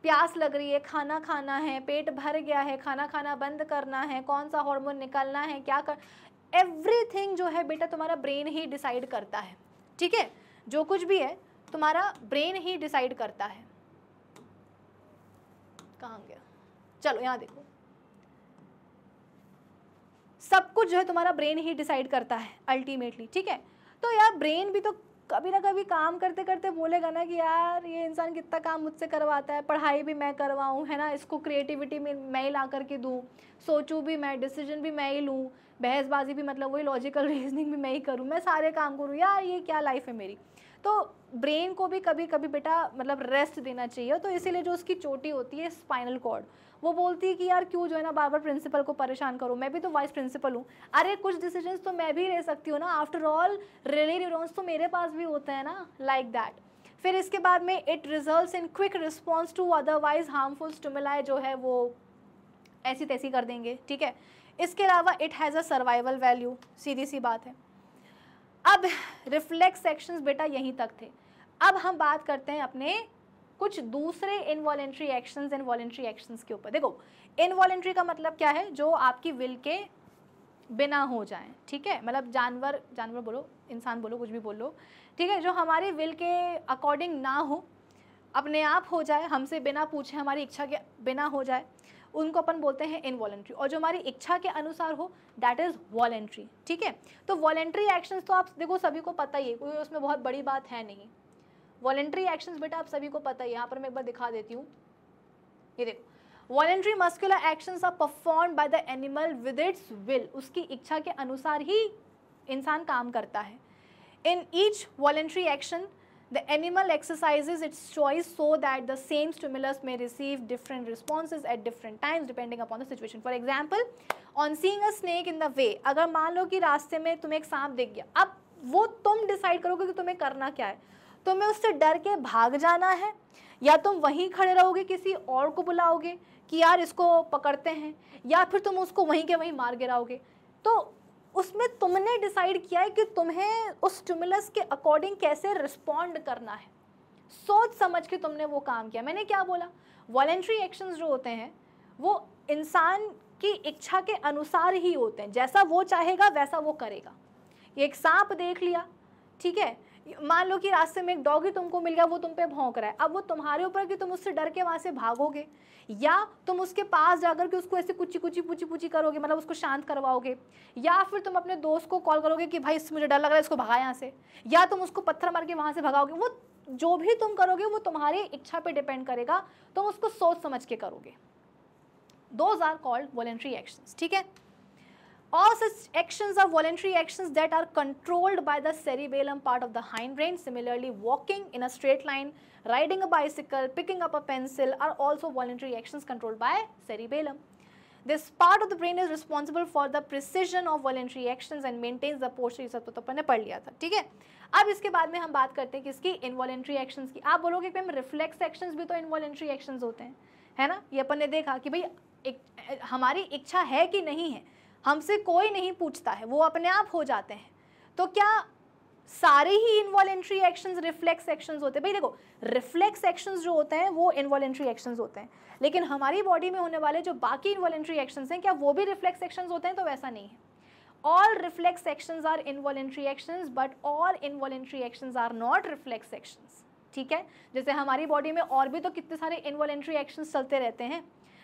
प्यास लग रही है खाना खाना है पेट भर गया है खाना खाना बंद करना है कौन सा हार्मोन निकालना है क्या कर एवरीथिंग जो है बेटा तुम्हारा ब्रेन ही डिसाइड करता है ठीक है जो कुछ भी है तुम्हारा ब्रेन ही डिसाइड करता है कहाँ गया चलो यहाँ देखो सब कुछ जो है तुम्हारा ब्रेन ही डिसाइड करता है अल्टीमेटली ठीक है तो यार ब्रेन भी तो कभी ना कभी काम करते करते बोलेगा ना कि यार ये इंसान कितना काम मुझसे करवाता है पढ़ाई भी मैं करवाऊँ है ना इसको क्रिएटिविटी में मैं ही ला करके दूँ सोचूँ भी मैं डिसीजन भी मैं ही लूँ बहसबाजी भी मतलब वही लॉजिकल रीजनिंग (laughs) भी मैं ही करूँ मैं सारे काम करूँ यार ये क्या लाइफ है मेरी तो ब्रेन को भी कभी कभी बेटा मतलब रेस्ट देना चाहिए तो इसीलिए जो उसकी चोटी होती है स्पाइनल कॉर्ड वो बोलती है कि यार क्यों जो है ना बार बार प्रिंसिपल को परेशान करूँ मैं भी तो वाइस प्रिंसिपल हूँ अरे कुछ डिसीजंस तो मैं भी ले सकती हूँ ना आफ्टर ऑल रिले न्यूरॉन्स तो मेरे पास भी होते हैं ना लाइक like दैट फिर इसके बाद में it result in quick response to otherwise harmful stimuli जो है वो ऐसी तैसी कर देंगे ठीक है इसके अलावा it has a survival value सीधी सी बात है अब रिफ्लेक्स एक्शंस बेटा यहीं तक थे अब हम बात करते हैं अपने कुछ दूसरे involuntary actions and voluntary actions के ऊपर देखो इनवॉलेंट्री का मतलब क्या है जो आपकी विल के बिना हो जाए ठीक है मतलब जानवर जानवर बोलो इंसान बोलो कुछ भी बोलो ठीक है जो हमारे विल के अकॉर्डिंग ना हो अपने आप हो जाए हमसे बिना पूछे हमारी इच्छा के बिना हो जाए उनको अपन बोलते हैं इनवॉलेंट्री और जो हमारी इच्छा के अनुसार हो दैट इज़ वॉलेंट्री ठीक है तो वॉलेंट्री एक्शंस तो आप देखो सभी को पता ही है कोई उसमें बहुत बड़ी बात है नहीं वॉलेंट्री एक्शंस बेटा आप सभी को पता ही यहाँ पर मैं एक बार दिखा देती हूँ ये देखो voluntary muscular actions are perform by the animal with its will उसकी इच्छा के अनुसार ही इंसान काम करता है in each voluntary action The animal exercises its choice so that the same stimulus may receive different responses at different times depending upon the situation. For example, on seeing a snake in the way, अगर मान लो कि रास्ते में तुम्हें एक सांप दिख गया अब वो तुम डिसाइड करोगे कि तुम्हें करना क्या है तुम्हें usse dar ke bhag jana hai या तुम वहीं खड़े रहोगे किसी और को बुलाओगे कि यार इसको पकड़ते हैं या फिर तुम उसको वहीं के वहीं मार गिराओगे तो उसमें तुमने डिसाइड किया है कि तुम्हें उस स्टिमुलस के अकॉर्डिंग कैसे रिस्पॉन्ड करना है सोच समझ के तुमने वो काम किया मैंने क्या बोला वॉलेंट्री एक्शंस जो होते हैं वो इंसान की इच्छा के अनुसार ही होते हैं जैसा वो चाहेगा वैसा वो करेगा एक सांप देख लिया ठीक है मान लो कि रास्ते में एक डॉग ही तुमको मिल गया वो तुम पे भौंक रहा है अब वो तुम्हारे ऊपर कि तुम उससे डर के वहाँ से भागोगे या तुम उसके पास जाकर के उसको ऐसे कुची कुची पुची पुची करोगे मतलब उसको शांत करवाओगे या फिर तुम अपने दोस्त को कॉल करोगे कि भाई इससे मुझे डर लग रहा है इसको भगा यहाँ से या तुम उसको पत्थर मार के वहाँ से भगाओगे वो जो भी तुम करोगे वो तुम्हारी इच्छा पे डिपेंड करेगा तुम उसको सोच समझ के करोगे those are called voluntary action ठीक है All such actions are voluntary actions that are controlled by the cerebellum part of the hindbrain. Similarly, walking in a straight line, riding a bicycle, picking up a pencil are also voluntary actions controlled by cerebellum. This part of the brain is responsible for the precision of voluntary actions and maintains the posture. ये सब तो अपन ने पढ़ लिया था ठीक है अब इसके बाद में हम बात करते हैं किसकी इनवॉलेंट्री एक्शंस की आप बोलोगे मैम रिफ्लेक्स एक्शंस भी तो इनवॉलेंट्री एक्शंस होते हैं है ना ये अपन ने देखा कि भाई एक, हमारी इच्छा है कि नहीं है हमसे कोई नहीं पूछता है वो अपने आप हो जाते हैं तो क्या सारे ही इन्वॉलेंट्री एक्शंस रिफ्लेक्स एक्शंस होते हैं भाई देखो रिफ्लेक्स एक्शंस जो होते हैं वो इन्वॉलेंट्री एक्शंस होते हैं लेकिन हमारी बॉडी में होने वाले जो बाकी इन्वॉलेंट्री एक्शंस हैं क्या वो भी रिफ्लेक्स एक्शंस होते हैं तो वैसा नहीं है all reflex action are involuntary action but all involuntary action are not reflex action ठीक है जैसे हमारी बॉडी में और भी तो कितने सारे इन्वॉलेंट्री एक्शंस चलते रहते हैं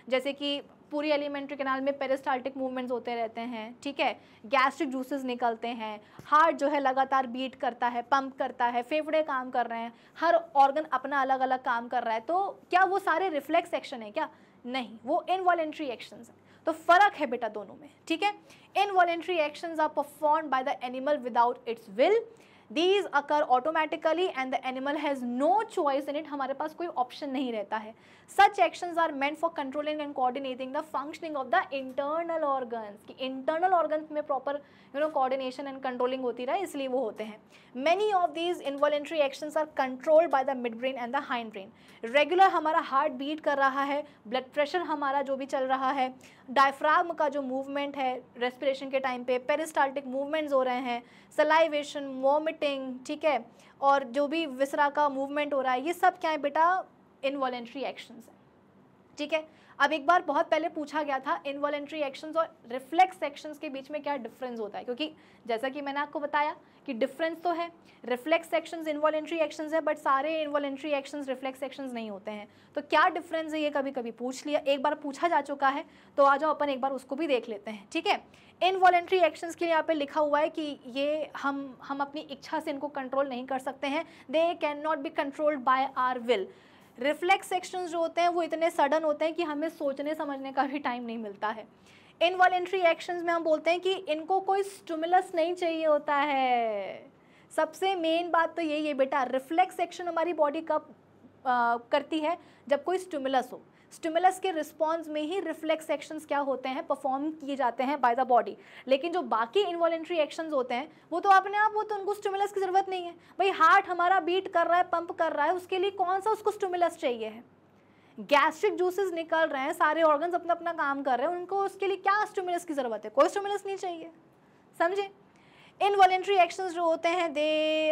जैसे कि पूरी एलिमेंट्री कैनाल में पेरिस्टाल्टिक मूवमेंट्स होते रहते हैं ठीक है गैस्ट्रिक जूसेस निकलते हैं हार्ट जो है लगातार बीट करता है पंप करता है फेफड़े काम कर रहे हैं हर ऑर्गन अपना अलग अलग काम कर रहा है तो क्या वो सारे रिफ्लेक्स एक्शन है क्या नहीं वो इनवॉलेंट्री एक्शन है तो फ़र्क है बेटा दोनों में ठीक है involuntary actions are perform by the animal without its will these occur automatically and the animal has no choice in it हमारे पास कोई ऑप्शन नहीं रहता है such actions are meant for controlling and coordinating the functioning of the internal organs कि internal organs में proper you know coordination and controlling होती रहा इसलिए वो होते हैं many of these involuntary actions are controlled by the mid brain and the hind brain regular हमारा heart beat कर रहा है ब्लड प्रेशर हमारा जो भी चल रहा है डायफ्राम का जो मूवमेंट है रेस्पिरेशन के टाइम पे पेरिस्टाल्टिक मूवमेंट्स हो रहे हैं सलाइवेशन वॉमिटिंग ठीक है और जो भी विसरा का मूवमेंट हो रहा है ये सब क्या है बेटा इनवॉलेंट्री एक्शंस है ठीक है अब एक बार बहुत पहले पूछा गया था इनवॉलेंट्री एक्शंस और रिफ्लेक्स एक्शंस के बीच में क्या डिफरेंस होता है क्योंकि जैसा कि मैंने आपको बताया कि डिफरेंस तो है रिफ्लेक्स एक्शंस इनवॉलेंट्री एक्शंस है बट सारे इनवॉलेंट्री एक्शंस रिफ्लेक्स एक्शंस नहीं होते हैं तो क्या डिफरेंस है ये कभी कभी पूछ लिया एक बार पूछा जा चुका है तो आ जाओ अपन एक बार उसको भी देख लेते हैं ठीक है इनवॉलेंट्री एक्शंस के लिए यहाँ पे लिखा हुआ है कि ये हम हम अपनी इच्छा से इनको कंट्रोल नहीं कर सकते हैं they can not be controlled by our will reflex action जो होते हैं वो इतने सडन होते हैं कि हमें सोचने समझने का भी टाइम नहीं मिलता है इनवॉलेंट्री एक्शंस में हम बोलते हैं कि इनको कोई स्टूमुलस नहीं चाहिए होता है सबसे मेन बात तो यही है बेटा रिफ्लेक्स एक्शन हमारी बॉडी कब करती है जब कोई स्टूमुलस हो स्टिमुलस के रिस्पॉन्स में ही रिफ्लेक्स एक्शंस क्या होते हैं परफॉर्म किए जाते हैं बाय द बॉडी लेकिन जो बाकी इन्वॉलेंट्री एक्शंस होते हैं वो तो अपने आप वो तो उनको स्टिमुलस की ज़रूरत नहीं है भाई हार्ट हमारा बीट कर रहा है पंप कर रहा है उसके लिए कौन सा उसको स्टिमुलस चाहिए है गैस्ट्रिक जूसेस निकल रहे हैं सारे ऑर्गन्स अपना अपना काम कर रहे हैं उनको उसके लिए क्या स्टिमुलस की ज़रूरत है कोई स्टिमुलस नहीं चाहिए समझे इनवॉलेंट्री एक्शंस जो होते हैं they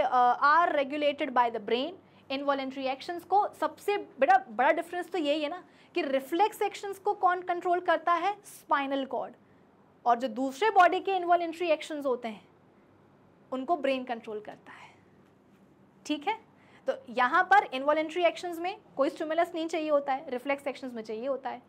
are regulated by the brain involuntary actions को सबसे बड़ा बड़ा डिफरेंस तो यही है ना कि रिफ्लेक्स एक्शंस को कौन कंट्रोल करता है स्पाइनल कॉर्ड और जो दूसरे बॉडी के इन्वॉलेंट्री एक्शंस होते हैं उनको ब्रेन कंट्रोल करता है ठीक है तो यहाँ पर इन्वॉलेंट्री एक्शंस में कोई स्टिमुलस नहीं चाहिए होता है रिफ्लेक्स एक्शंस में चाहिए होता है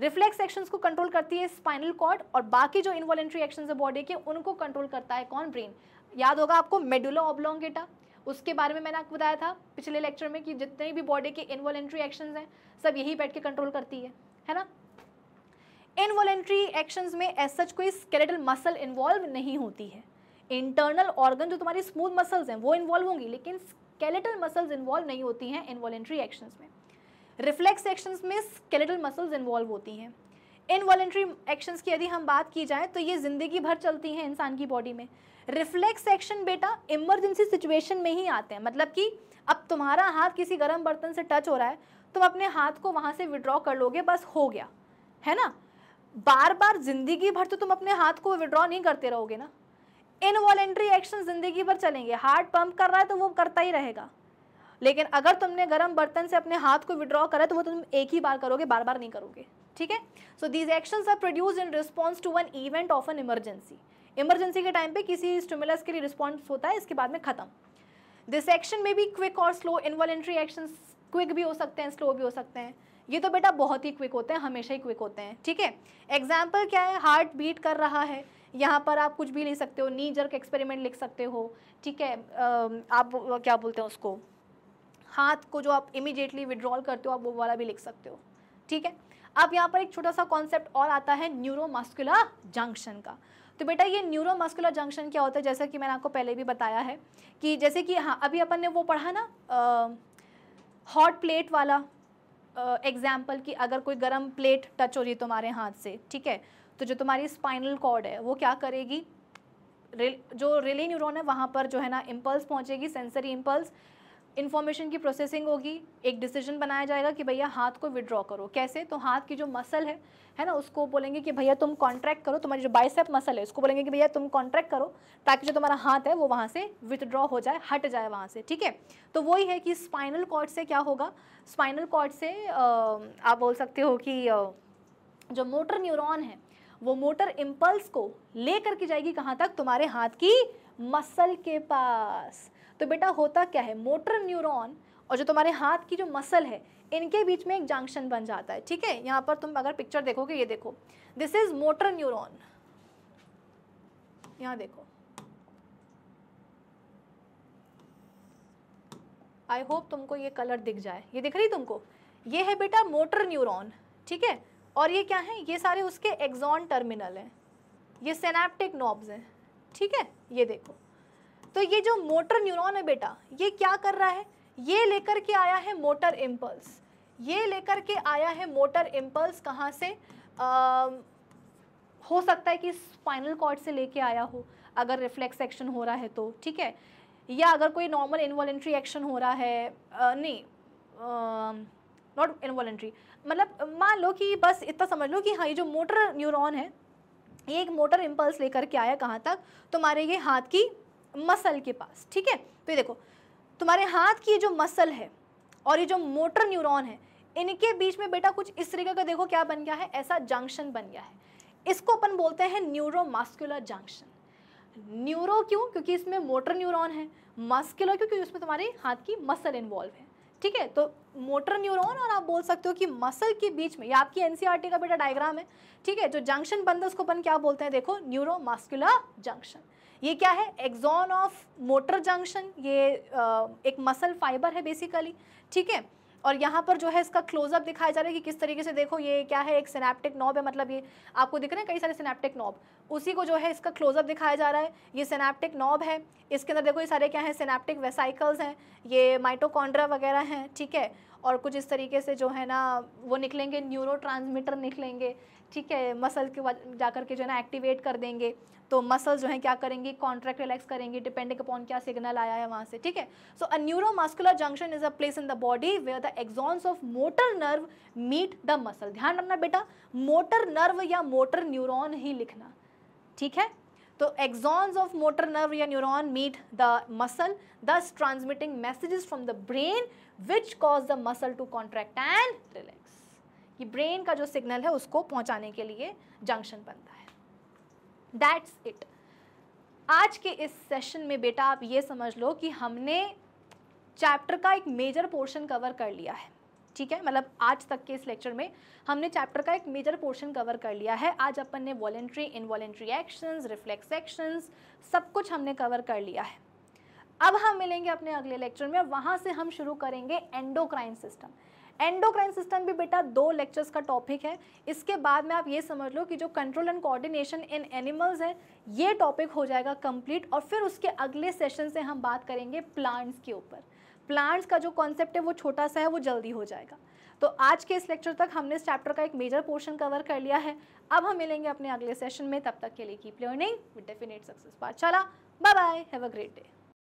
रिफ्लेक्स एक्शंस को कंट्रोल करती है स्पाइनल कॉर्ड और बाकी जो इन्वॉलेंट्री एक्शंस है बॉडी के उनको कंट्रोल करता है कौन ब्रेन याद होगा आपको मेडुला ऑब्लोंगेटा उसके बारे में मैंने आपको बताया था पिछले लेक्चर में कि जितने भी बॉडी के इनवॉलेंट्री एक्शंस हैं सब यही बैठ के कंट्रोल करती है है ना इनवॉलेंट्री एक्शंस में एज सच कोई स्केलेटल मसल इन्वॉल्व नहीं होती है इंटरनल ऑर्गन जो तुम्हारी स्मूथ मसल्स हैं वो इन्वॉल्व होंगी लेकिन स्केलेटल मसल्स इन्वॉल्व नहीं होती हैं इनवॉलेंट्री एक्शंस में रिफ्लेक्स एक्शंस में स्केलेटल मसल्स इन्वॉल्व होती हैं इनवॉलेंट्री एक्शंस की यदि हम बात की जाए तो ये ज़िंदगी भर चलती हैं इंसान की बॉडी में रिफ्लेक्स एक्शन बेटा इमरजेंसी सिचुएशन में ही आते हैं मतलब कि अब तुम्हारा हाथ किसी गर्म बर्तन से टच हो रहा है तुम अपने हाथ को वहाँ से विड्रॉ कर लोगे बस हो गया है ना बार बार जिंदगी भर तो तुम अपने हाथ को विड्रॉ नहीं करते रहोगे ना इनवॉलेंट्री एक्शन जिंदगी भर चलेंगे हार्ट पंप कर रहा है तो वो करता ही रहेगा लेकिन अगर तुमने गर्म बर्तन से अपने हाथ को विड्रॉ करा तो वो तुम एक ही बार करोगे बार बार नहीं करोगे ठीक है so these actions are produce in response to one event of an emergency emergency के टाइम पे किसी स्टिमुलस के लिए रिस्पॉन्स होता है इसके बाद में ख़त्म दिस एक्शन में भी क्विक और स्लो इन्वॉलेंट्री एक्शन क्विक भी हो सकते हैं स्लो भी हो सकते हैं ये तो बेटा बहुत ही क्विक होते हैं हमेशा ही क्विक होते हैं ठीक है एग्जाम्पल क्या है हार्ट बीट कर रहा है यहाँ पर आप कुछ भी लिख सकते हो नी जर्क एक्सपेरिमेंट लिख सकते हो ठीक है आप क्या बोलते हैं उसको हाथ को जो आप इमीडिएटली विड्रॉल करते हो आप वो वाला भी लिख सकते हो ठीक है अब यहाँ पर एक छोटा सा कॉन्सेप्ट और आता है न्यूरोमास्कुलर जंक्शन का तो बेटा ये न्यूरोमस्कुलर जंक्शन क्या होता है जैसा कि मैंने आपको पहले भी बताया है कि जैसे कि हाँ अभी अपन ने वो पढ़ा ना हॉट प्लेट वाला एग्जाम्पल कि अगर कोई गर्म प्लेट टच हो रही है तुम्हारे हाथ से ठीक है तो जो तुम्हारी स्पाइनल कॉर्ड है वो क्या करेगी रेल जो रिले न्यूरोन है वहाँ पर जो है ना इम्पल्स पहुँचेगी सेंसरी इम्पल्स इन्फॉर्मेशन की प्रोसेसिंग होगी एक डिसीजन बनाया जाएगा कि भैया हाथ को विड्रॉ करो कैसे तो हाथ की जो मसल है है ना उसको बोलेंगे कि भैया तुम कॉन्ट्रैक्ट करो तुम्हारी जो बाइसेप मसल है उसको बोलेंगे कि भैया तुम कॉन्ट्रैक्ट करो ताकि जो तुम्हारा हाथ है वो वहाँ से विथड्रॉ हो जाए हट जाए वहाँ से ठीक है तो वही है कि स्पाइनल कॉर्ड से क्या होगा स्पाइनल कॉर्ड से आप बोल सकते हो कि जो मोटर न्यूरोन है वो मोटर इम्पल्स को ले करके जाएगी कहाँ तक तुम्हारे हाथ की मसल के पास तो बेटा होता क्या है मोटर न्यूरॉन और जो तुम्हारे हाथ की जो मसल है इनके बीच में एक जंक्शन बन जाता है ठीक है यहाँ पर तुम अगर पिक्चर देखोगे ये देखो दिस इज मोटर न्यूरोन यहाँ देखो आई होप तुमको ये कलर दिख जाए ये दिख रही तुमको ये है बेटा मोटर न्यूरॉन ठीक है और ये क्या है ये सारे उसके एग्जॉन टर्मिनल हैं ये सेनेप्टिक नॉब्स हैं ठीक है ये देखो तो ये जो मोटर न्यूरॉन है बेटा ये क्या कर रहा है ये लेकर के आया है मोटर इम्पल्स ये लेकर के आया है मोटर इम्पल्स कहाँ से आ, हो सकता है कि स्पाइनल कॉर्ड से लेके आया हो अगर रिफ्लेक्स एक्शन हो रहा है तो ठीक है या अगर कोई नॉर्मल इन्वॉलेंट्री एक्शन हो रहा है आ, नहीं नॉट इन्वॉलेंट्री मतलब मान लो कि बस इतना समझ लो कि हाँ ये जो मोटर न्यूरॉन है ये एक मोटर इम्पल्स लेकर के आया कहाँ तक तुम्हारे ये हाथ की मसल के पास ठीक है तो ये देखो तुम्हारे हाथ की ये जो मसल है और ये जो मोटर न्यूरॉन है इनके बीच में बेटा कुछ इस तरीके का देखो क्या बन गया है ऐसा जंक्शन बन गया है इसको अपन बोलते हैं न्यूरोमास्कुलर जंक्शन न्यूरो क्यों क्योंकि इसमें मोटर न्यूरॉन है मास्कुलर क्यों क्योंकि उसमें तुम्हारे हाथ की मसल इन्वॉल्व है ठीक है तो मोटर न्यूरॉन और आप बोल सकते हो कि मसल के बीच में या आपकी एनसीईआरटी e का बेटा डायग्राम है ठीक है जो जंक्शन बनता है उसको अपन क्या बोलते हैं देखो न्यूरोमास्कुलर जंक्शन ये क्या है एग्जॉन ऑफ मोटर जंक्शन ये आ, एक मसल फाइबर है बेसिकली ठीक है और यहाँ पर जो है इसका क्लोजअप दिखाया जा रहा है कि किस तरीके से देखो ये क्या है एक सिनेप्टिक नॉब है मतलब ये आपको दिख रहे हैं कई सारे सिनेप्टिक नॉब उसी को जो है इसका क्लोजअप दिखाया जा रहा है ये सिनेप्टिक नॉब है इसके अंदर देखो ये सारे क्या है सिनेप्टिक वेसाइकल्स हैं ये माइटोकॉन्ड्रा वगैरह हैं ठीक है और कुछ इस तरीके से जो है ना वो निकलेंगे न्यूरो निकलेंगे ठीक है मसल के जा करके के जो है ना एक्टिवेट कर देंगे तो मसल जो है क्या करेंगे कॉन्ट्रैक्ट रिलैक्स करेंगे डिपेंडिंग अपॉन क्या सिग्नल आया है वहाँ से ठीक है so a neuromuscular junction is a place in the body where the axons of motor nerve meet the muscle ध्यान रखना बेटा मोटर नर्व या मोटर न्यूरोन ही लिखना ठीक है तो एग्जॉन्स ऑफ मोटर नर्व या neuron meet the muscle thus transmitting messages from the brain which cause the muscle to contract and relax कि ब्रेन का जो सिग्नल है उसको पहुंचाने के लिए जंक्शन बनता है दैट्स इट आज के इस सेशन में बेटा आप ये समझ लो कि हमने चैप्टर का एक मेजर पोर्शन कवर कर लिया है ठीक है मतलब आज तक के इस लेक्चर में हमने चैप्टर का एक मेजर पोर्शन कवर कर लिया है आज अपन ने voluntary involuntary actions reflex actions सब कुछ हमने कवर कर लिया है अब हम मिलेंगे अपने अगले लेक्चर में और वहाँ से हम शुरू करेंगे एंडोक्राइन सिस्टम एंडोक्राइन सिस्टम भी बेटा दो लेक्चर्स का टॉपिक है इसके बाद में आप ये समझ लो कि जो control and coordination in animals है ये टॉपिक हो जाएगा कंप्लीट और फिर उसके अगले सेशन से हम बात करेंगे प्लांट्स के ऊपर प्लांट्स का जो कॉन्सेप्ट है वो छोटा सा है वो जल्दी हो जाएगा तो आज के इस लेक्चर तक हमने इस चैप्टर का एक मेजर पोर्शन कवर कर लिया है अब हम मिलेंगे अपने अगले सेशन में तब तक के लिए keep learning with definite success Pathshala bye bye have a great day